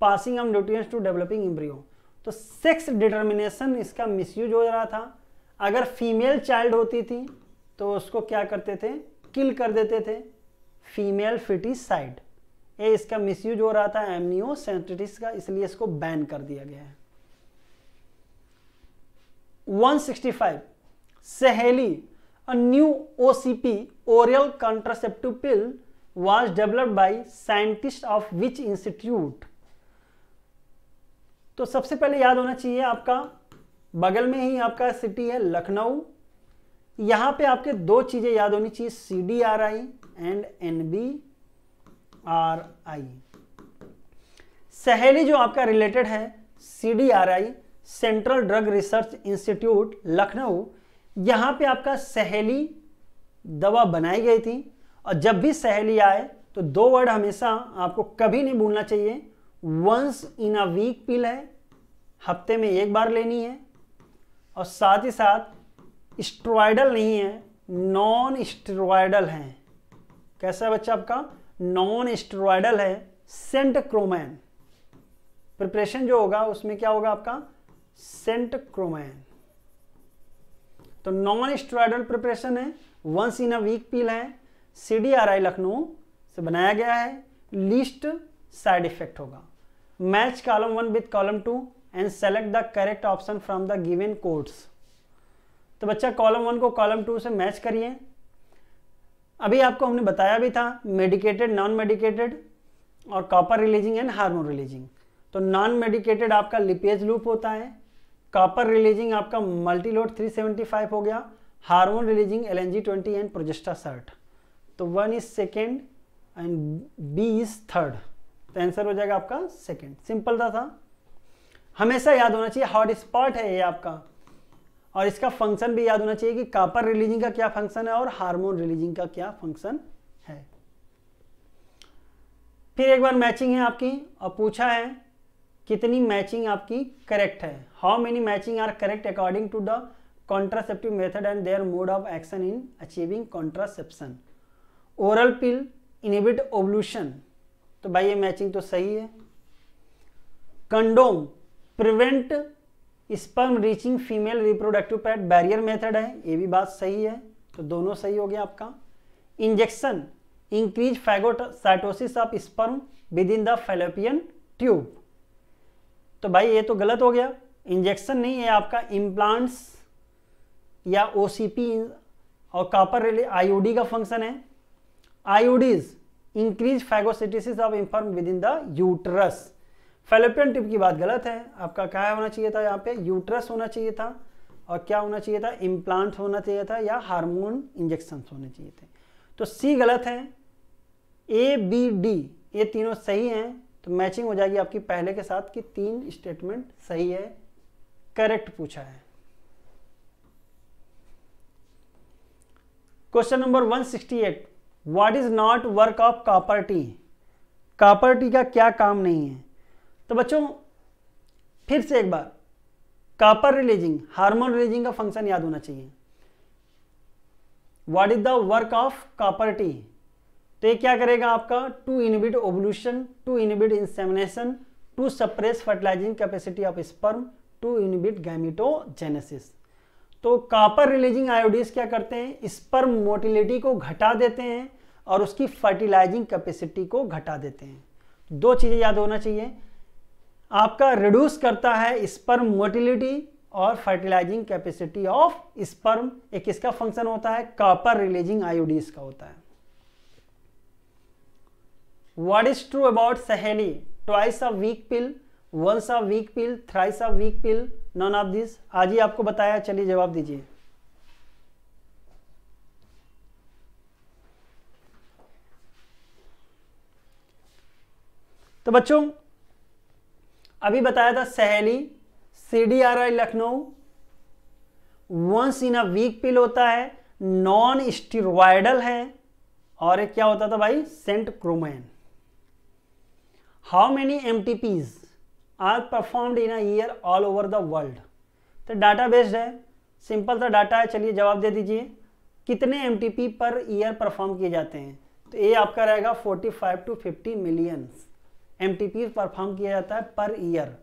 passing of nutrient to developing embryo तो सेक्स डिटर्मिनेशन इसका मिसयूज हो रहा था अगर फीमेल चाइल्ड होती थी तो उसको क्या करते थे किल कर देते थे फीमेल फिटिसाइड ए इसका मिसयूज हो रहा था एमनियो सेंटिटिस का इसलिए इसको बैन कर दिया गया है 165 Saheli a new OCP oral contraceptive pill was developed by scientist of which institute तो सबसे पहले याद होना चाहिए आपका बगल में ही आपका सिटी है लखनऊ यहां पे आपके दो चीजें याद होनी चाहिए C D R I and NB R I Saheli जो आपका रिलेटेड है C D R I central drug research institute Lucknow यहाँ पे आपका सहेली दवा बनाई गई थी और जब भी सहेली आए तो दो वर्ड हमेशा आपको कभी नहीं भूलना चाहिए वंस इन अ वीक पिल है हफ्ते में एक बार लेनी है और साथ ही साथ स्ट्रॉयडल नहीं है नॉन स्ट्रॉयडल हैं कैसा है बच्चा आपका नॉन स्टेरॉयडल है सेंटक्रोमैन प्रिपरेशन जो होगा उसमें क्या होगा आपका सेंटक्रोमैन तो नॉन स्टेरॉयडल प्रिपरेशन है once in a week pill है सीडीआरआई लखनऊ से बनाया गया है लीस्ट साइड इफेक्ट होगा match column one with column two and select the correct option from the given codes तो बच्चा कॉलम वन को कॉलम टू से मैच करिए अभी आपको हमने बताया भी था मेडिकेटेड नॉन मेडिकेटेड और copper releasing and hormone releasing तो नॉन मेडिकेटेड आपका लिपेज लूप होता है कॉपर रिलीजिंग आपका मल्टी लोड 375 हो गया hormone releasing L N G twenty and progestasert तो one is second and B is third तो आंसर हो जाएगा आपका सेकेंड सिंपल था, था हमेशा याद होना चाहिए हॉट स्पॉट है ये आपका और इसका फंक्शन भी याद होना चाहिए कि कापर रिलीजिंग का क्या फंक्शन है और हार्मोन रिलीजिंग का क्या फंक्शन है फिर एक बार मैचिंग है आपकी और पूछा है कितनी मैचिंग आपकी करेक्ट है how many matching are correct according to the contraceptive method and their mode of action in achieving contraception oral pill inhibit ovulation तो भाई ये मैचिंग तो सही है condom prevent sperm reaching female reproductive part barrier method है ये भी बात सही है तो दोनों सही हो गया आपका injection increase phagocytosis of sperm within the fallopian tube तो भाई ये तो गलत हो गया इंजेक्शन नहीं है आपका इम्प्लांट्स या ओ और कॉपर रिले आईओडी का फंक्शन है IUDs increase phagocytosis of sperm within the uterus fallopian tube की बात गलत है आपका क्या होना चाहिए था यहाँ पे यूट्रस होना चाहिए था और क्या होना चाहिए था इम्प्लांट होना चाहिए था या हार्मोन इंजेक्शन होने चाहिए थे तो सी गलत है ए बी डी ये तीनों सही हैं तो मैचिंग हो जाएगी आपकी पहले के साथ कि तीन स्टेटमेंट सही है करेक्ट पूछा है question number 168 what is not work of copper T copper T का क्या काम नहीं है तो बच्चों फिर से एक बार कापर रिलीजिंग हार्मोन रिलीजिंग का फंक्शन याद होना चाहिए what is the work of copper T तो ये क्या करेगा आपका to inhibit ovulation to inhibit insemination to suppress fertilising capacity of sperm to inhibit gametogenesis तो कापर रिलीजिंग आयोडीज क्या करते हैं स्पर्म मोटिलिटी को घटा देते हैं और उसकी फर्टिलाइजिंग कैपेसिटी को घटा देते हैं दो चीज़ें याद होना चाहिए आपका रिड्यूस करता है स्पर्म मोटिलिटी और फर्टिलाइजिंग कैपेसिटी ऑफ स्पर्म एक इसका फंक्शन होता है कॉपर रिलीजिंग आयोडीज का होता है what is true about Saheli twice a week pill once a week pill thrice a week pill none of this आज ही आपको बताया चलिए जवाब दीजिए तो बच्चों अभी बताया था Saheli CDRI Lucknow once in a week pill होता है नॉन स्टीरोडल है और एक क्या होता था भाई centchroman how many M T Ps are performed in year all over the world तो डाटा बेस्ड है सिंपल सा डाटा है चलिए जवाब दे दीजिए कितने M T P per year perform किए जाते हैं तो ये आपका रहेगा 45 टू 50 मिलियंस एम परफॉर्म किया जाता है per year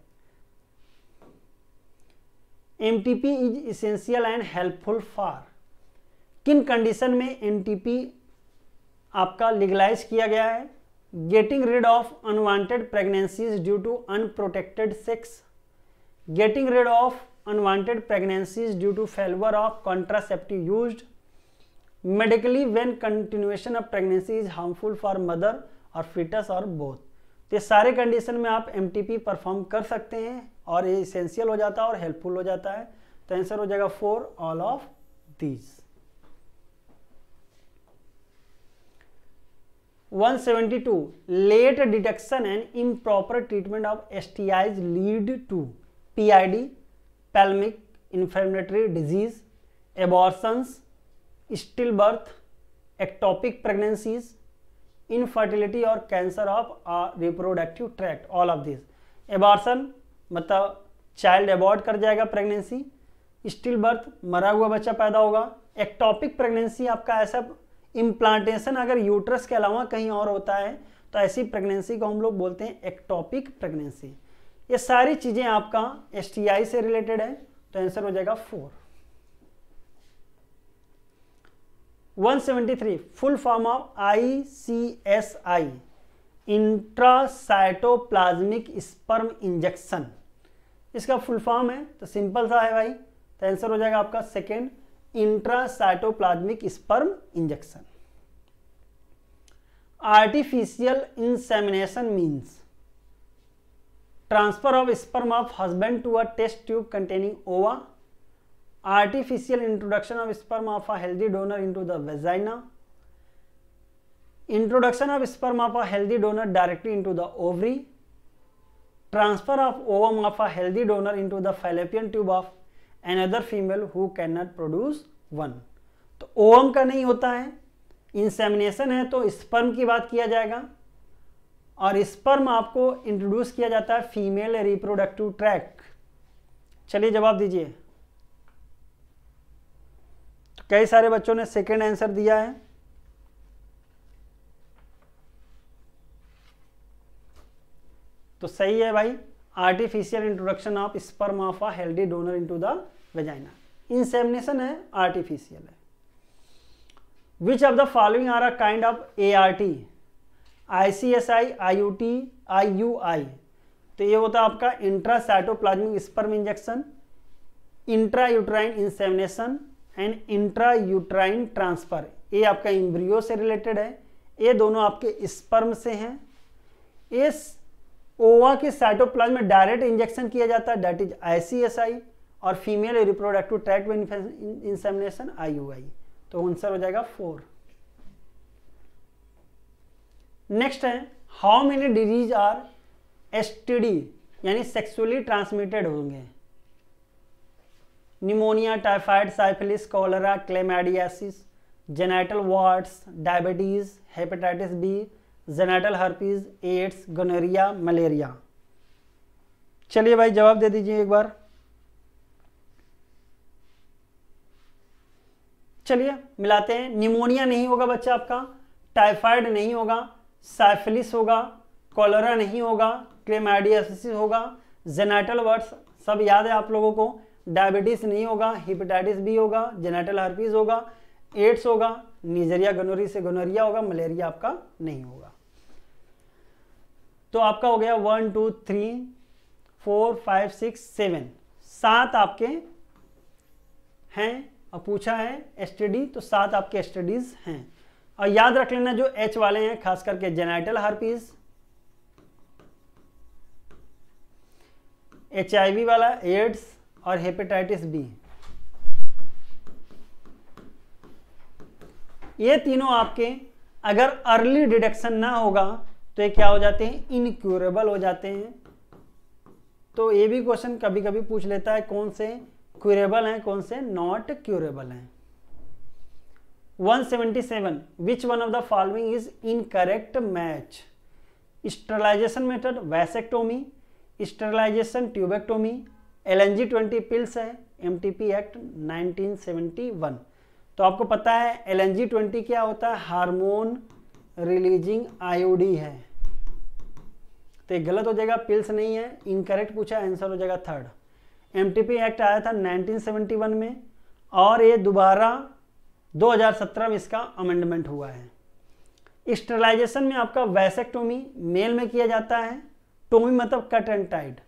M is essential and helpful for किन कंडीशन में एम आपका लीगलाइज किया गया है getting rid of unwanted pregnancies due to unprotected sex getting rid of unwanted pregnancies due to failure of contraceptive use medically when continuation of pregnancy is harmful for mother और फिटस और बोथ तो सारे कंडीशन में आप एम परफॉर्म कर सकते हैं और ये इसेंशियल हो जाता है और हेल्पफुल हो जाता है तो आंसर हो जाएगा four all of these 172 late detection and improper treatment of S T Is lead to P I D pelvic inflammatory disease abortions still birth ectopic pregnancies infertility और cancer of reproductive tract all of this abortion मतलब चाइल्ड अबॉर्ड कर जाएगा प्रेगनेंसी स्टिल बर्थ मरा हुआ बच्चा पैदा होगा एक्टॉपिक प्रेगनेंसी आपका ऐसा इम्प्लांटेशन अगर यूट्रस के अलावा कहीं और होता है तो ऐसी प्रेगनेंसी को हम लोग बोलते हैं एक्टॉपिक प्रेगनेंसी ये सारी चीज़ें आपका एस से रिलेटेड है तो आंसर हो जाएगा four 173 full form of I C S I intracytoplasmic sperm injection इसका फुल फॉर्म है तो सिंपल सा है भाई तो आंसर हो जाएगा आपका second intracytoplasmic sperm injection artificial insemination means transfer of sperm of husband to a test tube containing ova artificial introduction of sperm of a healthy donor into the vagina introduction of sperm of a healthy donor directly into the ovary transfer of ovum of a healthy donor into the fallopian tube of another female who can not produce one तो ओवम का नहीं होता है इंसेमिनेशन है तो स्पर्म की बात किया जाएगा और स्पर्म आपको इंट्रोड्यूस किया जाता है फीमेल रिप्रोडक्टिव ट्रैक चलिए जवाब दीजिए कई सारे बच्चों ने सेकेंड आंसर दिया है तो सही है भाई artificial introduction of sperm of a healthy donor into the vagina insemination है आर्टिफिशियल है which of the following are a kind of A R T I C S I I U T I U I तो ये होता है आपका intra cytoplasmic sperm injection intra uterine insemination and intra uterine transfer ये आपका इम्ब्रियो से रिलेटेड है ये दोनों आपके स्पर्म से हैं इस ओवा के साइटोप्लाज में डायरेक्ट इंजेक्शन किया जाता है डैट इज आई और फीमेल रिप्रोडक्टिव ट्रैक्ट में इंसेमिनेशन आई तो आंसर हो जाएगा फोर नेक्स्ट है how many disease are S यानी सेक्सुअली ट्रांसमिटेड होंगे pneumonia typhoid syphilis cholera chlamydiasis genital warts diabetes hepatitis B genital herpes AIDS gonorrhoea malaria चलिए भाई जवाब दे दीजिए एक बार चलिए मिलाते हैं निमोनिया नहीं होगा बच्चा आपका टाइफाइड नहीं होगा साइफिलिस होगा कॉलरा नहीं होगा क्लेमाइडियासिस होगा जेनेटल वर्ड्स सब याद है आप लोगों को डायबिटीज़ नहीं होगा हिपेटाइटिस बी होगा जेनेटल हर्पीज़ होगा एड्स होगा निजेरिया गनोरी से गनोरिया होगा मलेरिया आपका नहीं होगा तो आपका हो गया one two three four five six seven सात आपके हैं और पूछा है एसटीडी तो सात आपके एसटीडीज हैं और याद रख लेना जो एच वाले हैं खास करके जेनाइटल हार्पीज एच वाला एड्स और हेपेटाइटिस बी ये तीनों आपके अगर अर्ली डिटेक्शन ना होगा तो ये क्या हो जाते हैं इनक्यूरेबल हो जाते हैं तो ये भी क्वेश्चन कभी कभी पूछ लेता है कौन से क्यूरेबल हैं कौन से नॉट क्यूरेबल हैं 177 which one of the following is incorrect match sterilisation method vasectomy sterilisation tubectomy L N G twenty pills है एम टी पी एक्ट 1971 तो आपको पता है एल एन जी ट्वेंटी क्या होता है हार्मोन रिलीजिंग आयोडी है तो ये गलत हो जाएगा पिल्स नहीं है इनकरेक्ट पूछा आंसर हो जाएगा third M T P act आया था 1971 में और ये दोबारा 2017 में इसका अमेंडमेंट हुआ है स्टरलाइजेशन में आपका वैसेक्टोमी मेल में किया जाता है टोमी मतलब कट एंड टाइट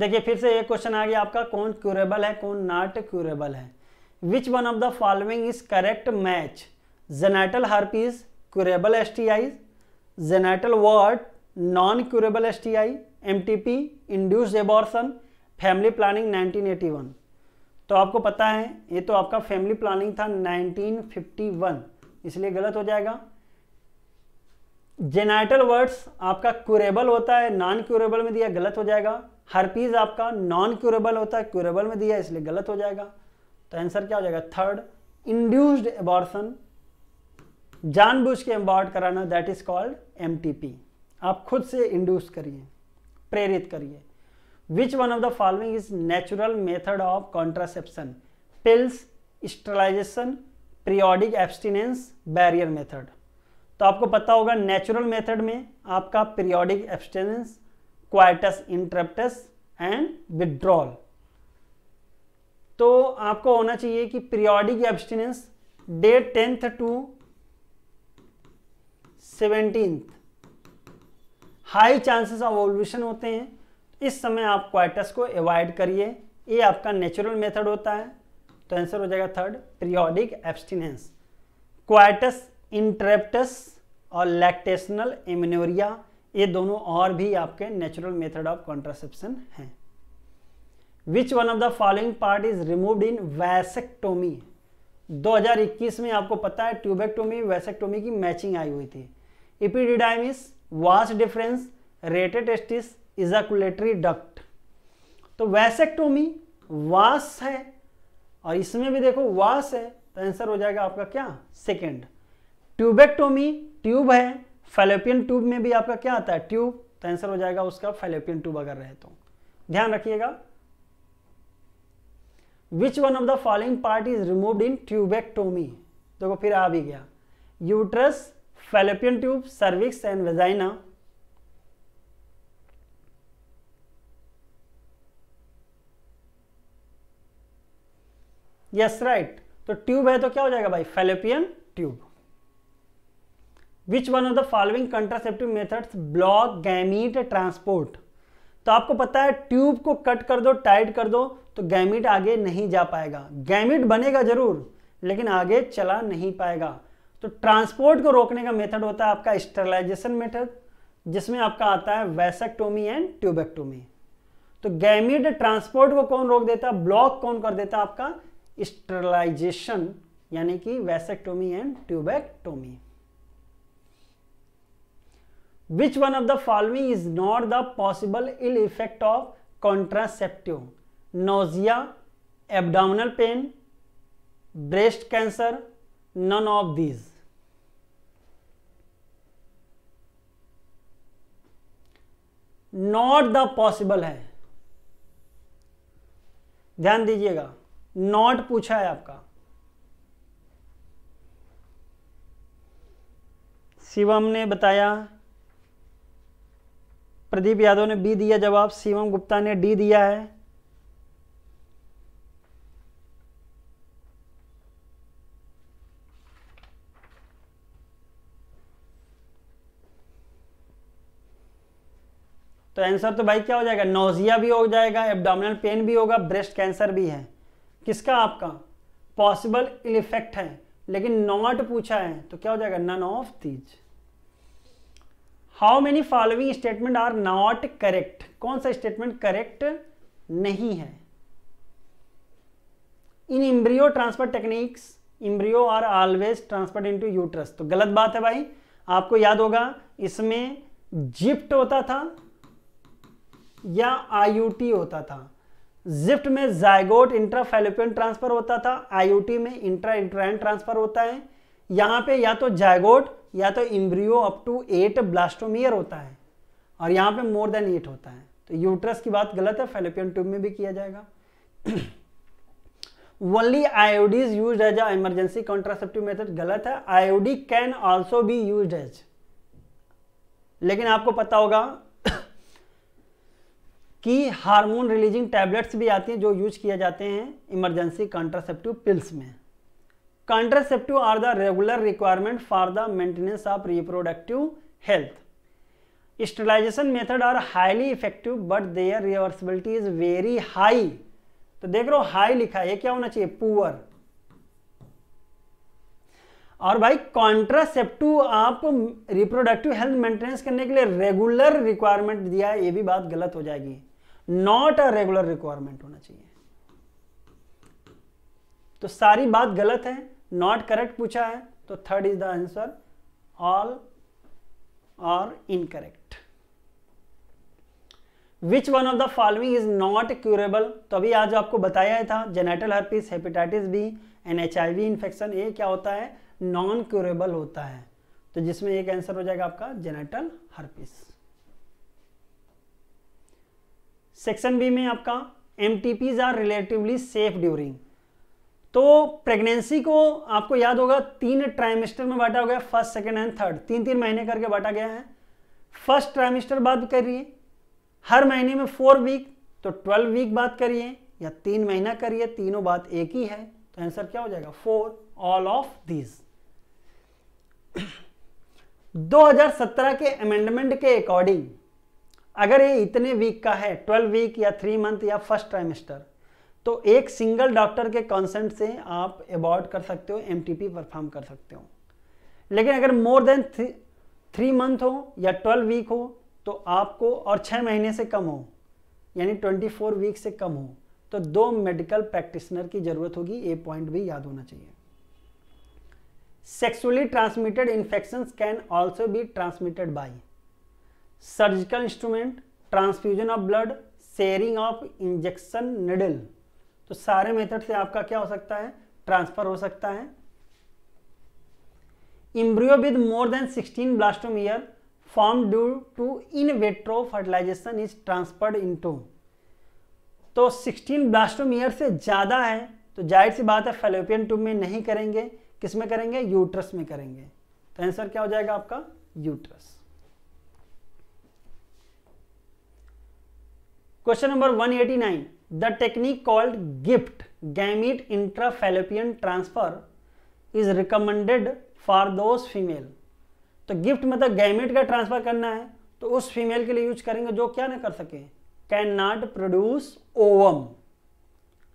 देखिए फिर से एक क्वेश्चन आ गया आपका कौन क्यूरेबल है कौन नॉट क्यूरेबल है which one of the following is correct match genital herpes curable S T I genital warts non curable S T I M T P induce abortion family planning nineteen eighty one तो आपको पता है ये तो आपका फैमिली प्लानिंग था नाइनटीन फिफ्टी वन इसलिए गलत हो जाएगा जेनाइटल वर्ड्स आपका क्यूरेबल होता है नॉन क्यूरेबल में दिया गलत हो जाएगा हरपीज आपका नॉन क्यूरेबल होता है क्यूरेबल में दिया इसलिए गलत हो जाएगा तो आंसर क्या हो जाएगा थर्ड इंड्यूस्ड एबॉर्सन जानबूझ के एम्बॉर्ड कराना दैट इज कॉल्ड एम आप खुद से इंड्यूस करिए प्रेरित करिए which one of the following is natural method of contraception pills sterilisation periodic abstinence barrier method तो आपको पता होगा नेचुरल मेथड में आपका periodic abstinence coitus interruptus and withdrawal तो आपको होना चाहिए कि periodic abstinence day tenth to seventeenth high chances of ovulation होते हैं इस समय आप क्वाइटस को अवॉइड करिए ये आपका नेचुरल मेथड होता है तो आंसर हो जाएगा third periodic abstinence coitus interruptus और लैक्टेशनल एमिनोरिया ये दोनों और भी आपके नेचुरल मेथड ऑफ कॉन्ट्रासेप्शन हैं which one of the following part is removed in vasectomy 2021 में आपको पता है ट्यूबेक्टोमी वैसेक्टोमी की मैचिंग आई हुई थी epididymis vas deferens testis ejaculatory duct तो वैसेक्टोमी वास है और इसमें भी देखो वास है तो आंसर हो जाएगा आपका क्या सेकेंड ट्यूबेक्टोमी ट्यूब है फेलोपियन ट्यूब में भी आपका क्या आता है ट्यूब तो आंसर हो जाएगा उसका फेलोपियन ट्यूब अगर रहे तो ध्यान रखिएगा which one of the following part is remove in tubectomy देखो फिर आ भी गया uterus fallopian tube cervix and vagina yes right तो ट्यूब है तो क्या हो जाएगा भाई fallopian tube which one of the following contraceptive methods block gamete transport तो आपको पता है ट्यूब को कट कर दो टाइट कर दो तो गैमिट आगे नहीं जा पाएगा गैमिट बनेगा जरूर लेकिन आगे चला नहीं पाएगा तो ट्रांसपोर्ट को रोकने का मेथड होता है आपका स्टरलाइजेशन मेथड जिसमें आपका आता है वैसेक्टोमी एंड ट्यूबेक्टोमी तो गैमिड ट्रांसपोर्ट को कौन रोक देता है ब्लॉक कौन कर देता है आपका स्टरलाइजेशन यानी कि vasectomy and tubectomy which one of the following is not the possible ill effect of contraceptive nausea abdominal pain breast cancer none of these not the possible है ध्यान दीजिएगा नॉट पूछा है आपका शिवम ने बताया प्रदीप यादव ने बी दिया जवाब शिवम गुप्ता ने डी दिया है तो आंसर तो भाई क्या हो जाएगा नोजिया भी हो जाएगा एब्डोमिनल पेन भी होगा ब्रेस्ट कैंसर भी है किसका आपका पॉसिबल इफेक्ट है लेकिन नॉट पूछा है तो क्या हो जाएगा none of these how many following statement are not correct कौन सा स्टेटमेंट करेक्ट नहीं है in embryo transfer techniques embryo are always transferred into uterus तो गलत बात है भाई आपको याद होगा इसमें जिफ्ट होता था या आईयूटी होता था जिफ्ट में जायगोट इंट्राफेलोपियन ट्रांसफर होता था आईयूटी में इंट्रा इंट्राइन ट्रांसफर होता है यहां पे या तो जायगोट या तो embryo up to eight blastomere होता है और यहाँ पे मोर देन एट होता है तो यूट्रस की बात गलत है फेलोपियन ट्यूब में भी किया जाएगा only IUDs use as a emergency contraceptive method गलत है IUD can also be use as लेकिन आपको पता होगा <clears throat> कि हार्मोन रिलीजिंग टैबलेट्स भी आती हैं जो यूज किए जाते हैं इमरजेंसी कॉन्ट्रासेप्टिव पिल्स में contraceptive are the regular requirement for the maintenance of reproductive health sterilisation method are highly effective but their reversibility is very high तो देख रहे हो हाई लिखा है क्या होना चाहिए पुअर और भाई कॉन्ट्रासेप्टिव आप रिप्रोडक्टिव हेल्थ मेंटेनेंस करने के लिए रेगुलर रिक्वायरमेंट दिया है ये भी बात गलत हो जाएगी नॉट अ रेगुलर रिक्वायरमेंट होना चाहिए तो सारी बात गलत है नॉट करेक्ट पूछा है तो third is the answer all और incorrect which one of the following is not curable तो अभी आज आपको बताया था genital herpes hepatitis B and H I V infection ए क्या होता है नॉन क्यूरेबल होता है तो जिसमें एक आंसर हो जाएगा आपका जेनेटल हर्पिस सेक्शन बी में आपका M R relatively safe during तो प्रेगनेंसी को आपको याद होगा तीन ट्राइमेस्टर में बांटा गया फर्स्ट सेकेंड एंड थर्ड तीन तीन महीने करके बांटा गया है फर्स्ट ट्राइमेस्टर बात करिए हर महीने में four week to twelve week बात करिए या तीन महीना करिए तीनों बात एक ही है तो आंसर क्या हो जाएगा फोर ऑल ऑफ दीज 2017 के अमेंडमेंट के अकॉर्डिंग अगर ये इतने वीक का है 12 वीक या 3 मंथ या फर्स्ट ट्राइमेस्टर तो एक सिंगल डॉक्टर के कंसेंट से आप अबॉर्ड कर सकते हो एम परफॉर्म कर सकते हो लेकिन अगर मोर देन थ्री मंथ हो या ट्वेल्व वीक हो तो आपको और छः महीने से कम हो यानी ट्वेंटी फोर वीक से कम हो तो दो मेडिकल प्रैक्टिशनर की ज़रूरत होगी ये पॉइंट भी याद होना चाहिए sexually transmitted infections can also be transmitted by surgical instrument transfusion of blood sharing of injection needle तो सारे मेथड से आपका क्या हो सकता है ट्रांसफर हो सकता है embryo with more than 16 blastomere form due to in vitro fertilisation is transferred into तो 16 ब्लास्टोमियर से ज़्यादा है तो जाहिर सी बात है फेलोपियन ट्यूब में नहीं करेंगे किस में करेंगे यूट्रस में करेंगे तो आंसर क्या हो जाएगा आपका uterus question number 189 the technique called GIFT gamete intrafallopian transfer is recommended for those female तो गिफ्ट मतलब गैमिट का ट्रांसफर करना है तो उस फीमेल के लिए यूज करेंगे जो क्या ना कर सके कैन नॉट प्रोड्यूस ओवम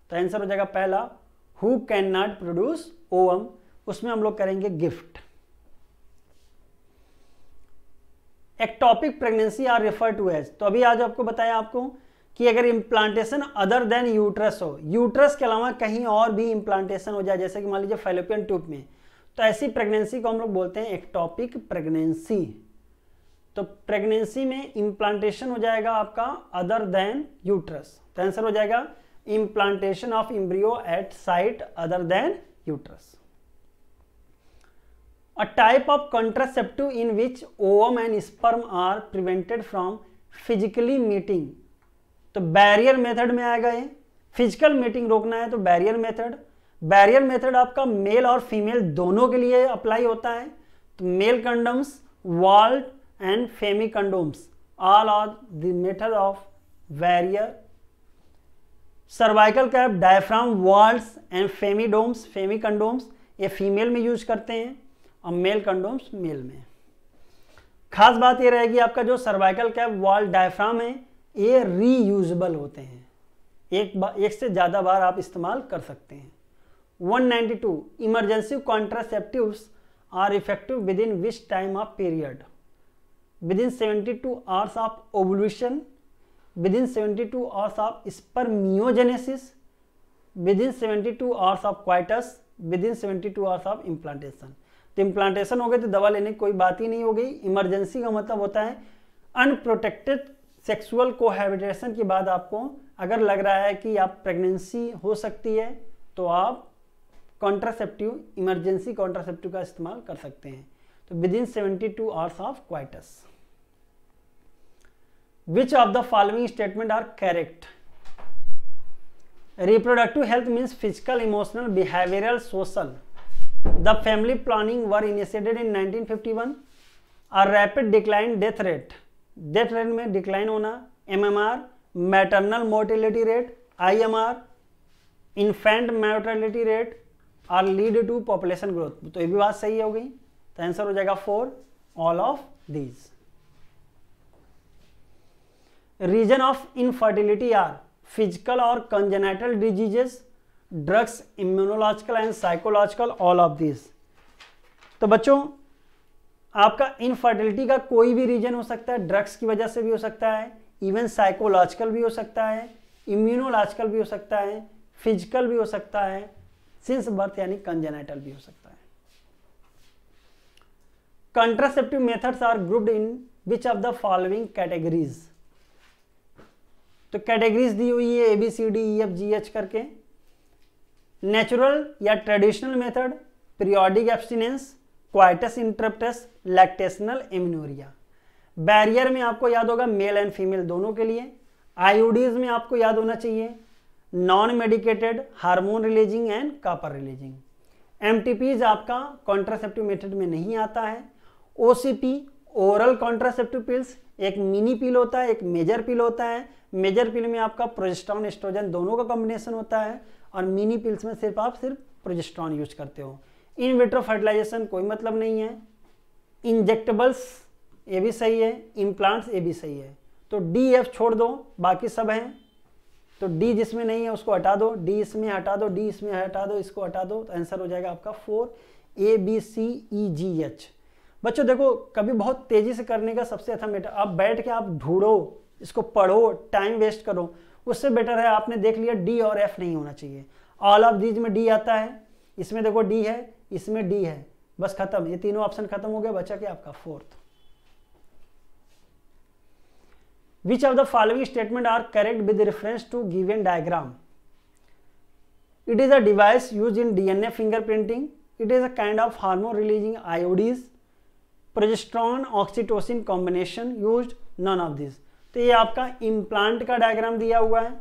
तो आंसर हो जाएगा पहला who can not produce ovum उसमें हम लोग करेंगे GIFT ectopic pregnancy are refer to as तो अभी आज आपको बताया आपको कि अगर इम्प्लांटेशन अदर देन यूट्रस हो यूट्रस के अलावा कहीं और भी इम्प्लांटेशन हो जाए जैसे कि मान लीजिए फेलोपियन ट्यूब में तो ऐसी प्रेगनेंसी को हम लोग बोलते हैं एक्टॉपिक प्रेगनेंसी तो प्रेगनेंसी में इम्प्लांटेशन हो जाएगा आपका अदर देन यूट्रस तो आंसर हो जाएगा implantation of embryo at site other than uterus a type of contraceptive in which ovum and sperm are prevented from physically meeting तो बैरियर मेथड में आएगा ये फिजिकल मीटिंग रोकना है तो बैरियर मेथड बैरियर मेथड आपका मेल और फीमेल दोनों के लिए अप्लाई होता है तो male condoms vault and femi condoms all are the method of barrier cervical cap diaphragm vaults and femidoms femi condoms ये फीमेल में यूज करते हैं और मेल कंडोम्स मेल में खास बात ये रहेगी आपका जो सर्वाइकल कैप वॉल्ड डायफ्राम है ये रीयूजबल होते हैं एक बार एक से ज़्यादा बार आप इस्तेमाल कर सकते हैं 192 emergency contraceptive are effective within which time of period within seventy two hours of ovulation within seventy two hours of spermiogenesis within seventy two hours of coitus within seventy two hours of implantation तो इम्प्लांटेशन हो गए तो दवा लेने की कोई बात ही नहीं हो गई इमरजेंसी का मतलब होता है अनप्रोटेक्टेड सेक्सुअल कोहेबिटेशन के बाद आपको अगर लग रहा है कि आप प्रेगनेंसी हो सकती है तो आप कॉन्ट्रासेप्टिव इमरजेंसी कॉन्ट्रासेप्टिव का इस्तेमाल कर सकते हैं तो within seventy two hours of coitus which of the following statement are correct reproductive physical emotional physical social the family planning were planning in initiated fifty 1951 are rapid decline death rate death rate में डिक्लाइन होना MMR maternal mortality rate IMR infant mortality rate are lead to population growth तो ये भी बात सही हो गई तो आंसर हो जाएगा four all of these reason of infertility are physical और congenital diseases drugs immunological and psychological all of this तो बच्चों आपका इनफर्टिलिटी का कोई भी रीजन हो सकता है ड्रग्स की वजह से भी हो सकता है इवन साइकोलॉजिकल भी हो सकता है इम्यूनोलॉजिकल भी हो सकता है फिजिकल भी हो सकता है सिंस बर्थ यानी कंजेनाइटल भी हो सकता है contraceptive methods are grouped in which of the following categories तो कैटेगरीज दी हुई है A B C D E F G H करके नेचुरल या traditional method periodic abstinence coitus interruptus lactational amenorrhoea barrier में आपको याद होगा मेल एंड फीमेल दोनों के लिए आयोडीज में आपको याद होना चाहिए non medicated hormone releasing and copper releasing M आपका कॉन्ट्रासेप्टिव मेथड में नहीं आता है ओ ओरल कॉन्ट्रासेप्टिव पिल्स एक मिनी पिल होता है एक मेजर पिल होता है मेजर पिल में आपका प्रोजेस्ट्रॉन एस्ट्रोजन दोनों का कॉम्बिनेशन होता है और मिनी पिल्स में सिर्फ आप सिर्फ प्रोजेस्ट्रॉन यूज करते हो इन विट्रो फर्टिलाइजेशन कोई मतलब नहीं है इंजेक्टेबल्स ये भी सही है इम्प्लांट्स ये भी सही है तो डी एफ छोड़ दो बाकी सब हैं तो डी जिसमें नहीं है उसको हटा दो डी इसमें हटा दो डी इसमें हटा दो इसको हटा दो तो आंसर हो जाएगा आपका four A B C E G H बच्चों देखो कभी बहुत तेज़ी से करने का सबसे अच्छा बेटर आप बैठ के आप ढूंढो इसको पढ़ो टाइम वेस्ट करो उससे बेटर है आपने देख लिया डी और एफ नहीं होना चाहिए ऑल ऑफ दीज में डी आता है इसमें देखो डी है इसमें डी है बस खत्म ये तीनों ऑप्शन खत्म हो गया बचा क्या आपका fourth which of the following statement are correct with reference to an diagram it is a device use in DNA fingerprinting it is a kind of hormone releasing IUDs progesterone oxytocin combination use none of this तो ये आपका इम्प्लांट का डायग्राम दिया हुआ है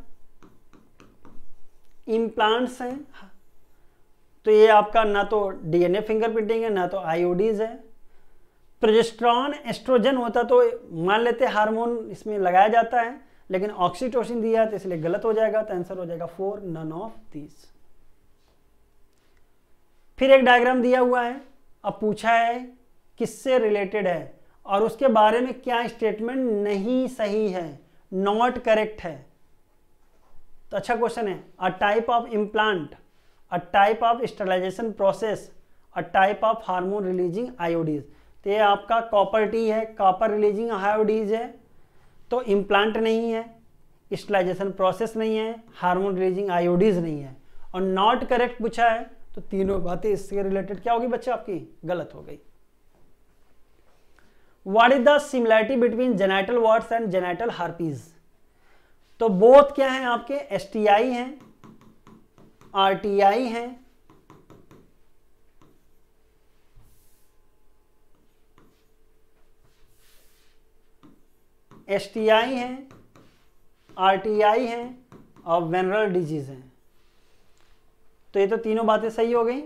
इम्प्लांट्स हैं तो ये आपका ना तो डीएनए फिंगरप्रिंटिंग है ना तो आईओडीज है प्रोजेस्ट्रॉन एस्ट्रोजन होता तो मान लेते हार्मोन इसमें लगाया जाता है लेकिन ऑक्सीटोसिन दिया तो इसलिए गलत हो जाएगा तो आंसर हो जाएगा फोर नन ऑफ दीज फिर एक डायग्राम दिया हुआ है अब पूछा है किससे रिलेटेड है और उसके बारे में क्या स्टेटमेंट नहीं सही है नॉट करेक्ट है तो अच्छा क्वेश्चन है a type of implant a type of sterilisation process a type of hormone releasing IUDs तो ये आपका कॉपर टी है कॉपर रिलीजिंग आयोडीज है तो इम्प्लांट नहीं है स्टेलाइजेशन प्रोसेस नहीं है हार्मोन रिलीजिंग आयोडीज नहीं है और नॉट करेक्ट पूछा है तो तीनों बातें इससे रिलेटेड क्या होगी बच्चे आपकी गलत हो गई what is the similarity between genital warts and genital herpes तो बोथ क्या है आपके एस टी आई हैं आरटीआई हैं एस टी आई हैं आर टी आई हैं और वेनरल डिजीज हैं तो ये तो तीनों बातें सही हो गई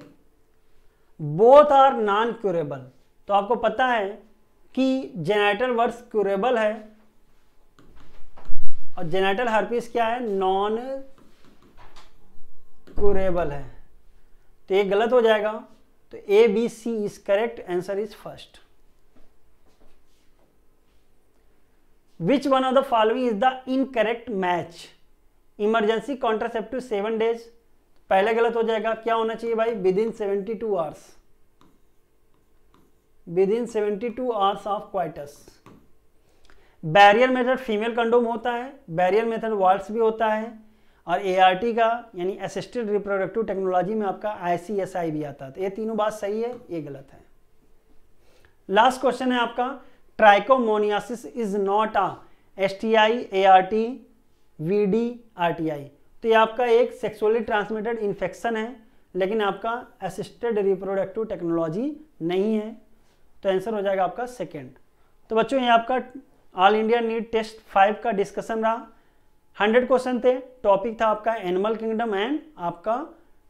बोथ आर नॉन क्यूरेबल तो आपको पता है कि जेनेटल वर्ड्स क्यूरेबल है और जेनेटल हर्पीस क्या है नॉन कुरेबल है तो ये गलत हो जाएगा तो A B C is correct answer is first which one of the following is the incorrect match emergency contraceptive seven days पहले गलत हो जाएगा क्या होना चाहिए भाई within seventy two hours within seventy two hours of coitus barrier method female condom होता है बैरियर मेथड वार्ड्स भी होता है और ए का यानी असिस्टेड रिप्रोडक्टिव टेक्नोलॉजी में आपका आई भी आता है तो ये तीनों बात सही है ये गलत है लास्ट क्वेश्चन है आपका trichomoniasis is not a S T I A R T V D R T I तो ये आपका एक सेक्सुअली ट्रांसमिटेड इन्फेक्शन है लेकिन आपका असिस्टेड रिप्रोडक्टिव टेक्नोलॉजी नहीं है तो आंसर हो जाएगा आपका सेकेंड तो बच्चों ये आपका all India NEET test five का डिस्कशन रहा हंड्रेड क्वेश्चन थे टॉपिक था आपका एनिमल किंगडम एंड आपका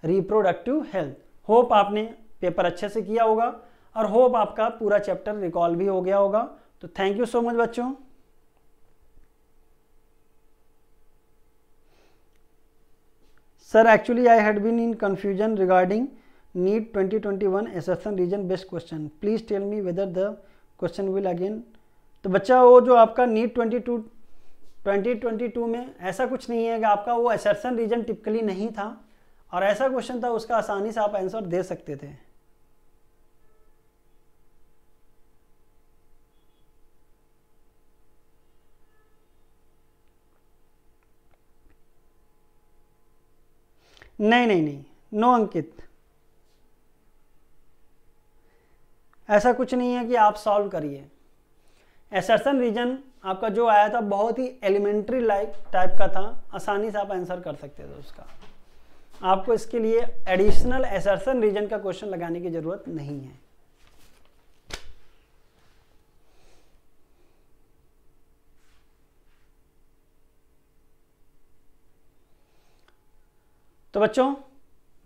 रिप्रोडक्टिव हेल्थ होप आपने पेपर अच्छे से किया होगा और होप आपका पूरा चैप्टर रिकॉल भी हो गया होगा तो थैंक यू सो मच बच्चों sir actually I had been in confusion regarding NEET 2021 one reason best question please tell me whether the question will again तो बच्चा वो जो आपका नीट 22 2022 में ऐसा कुछ नहीं है कि आपका वो एसर्सन रीजन टिपिकली नहीं था और ऐसा क्वेश्चन था उसका आसानी से आप आंसर दे सकते थे नहीं नहीं नहीं नो अंकित ऐसा कुछ नहीं है कि आप सॉल्व करिए एसर्सन रीजन आपका जो आया था बहुत ही एलिमेंट्री लाइक टाइप का था आसानी से आप आंसर कर सकते थे उसका आपको इसके लिए एडिशनल एसर्सन रीजन का क्वेश्चन लगाने की ज़रूरत नहीं है तो बच्चों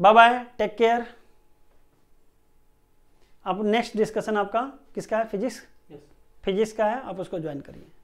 बाय बाय टेक केयर आप नेक्स्ट डिस्कशन आपका किसका है फिजिक्स yes. फिजिक्स का है आप उसको ज्वाइन करिए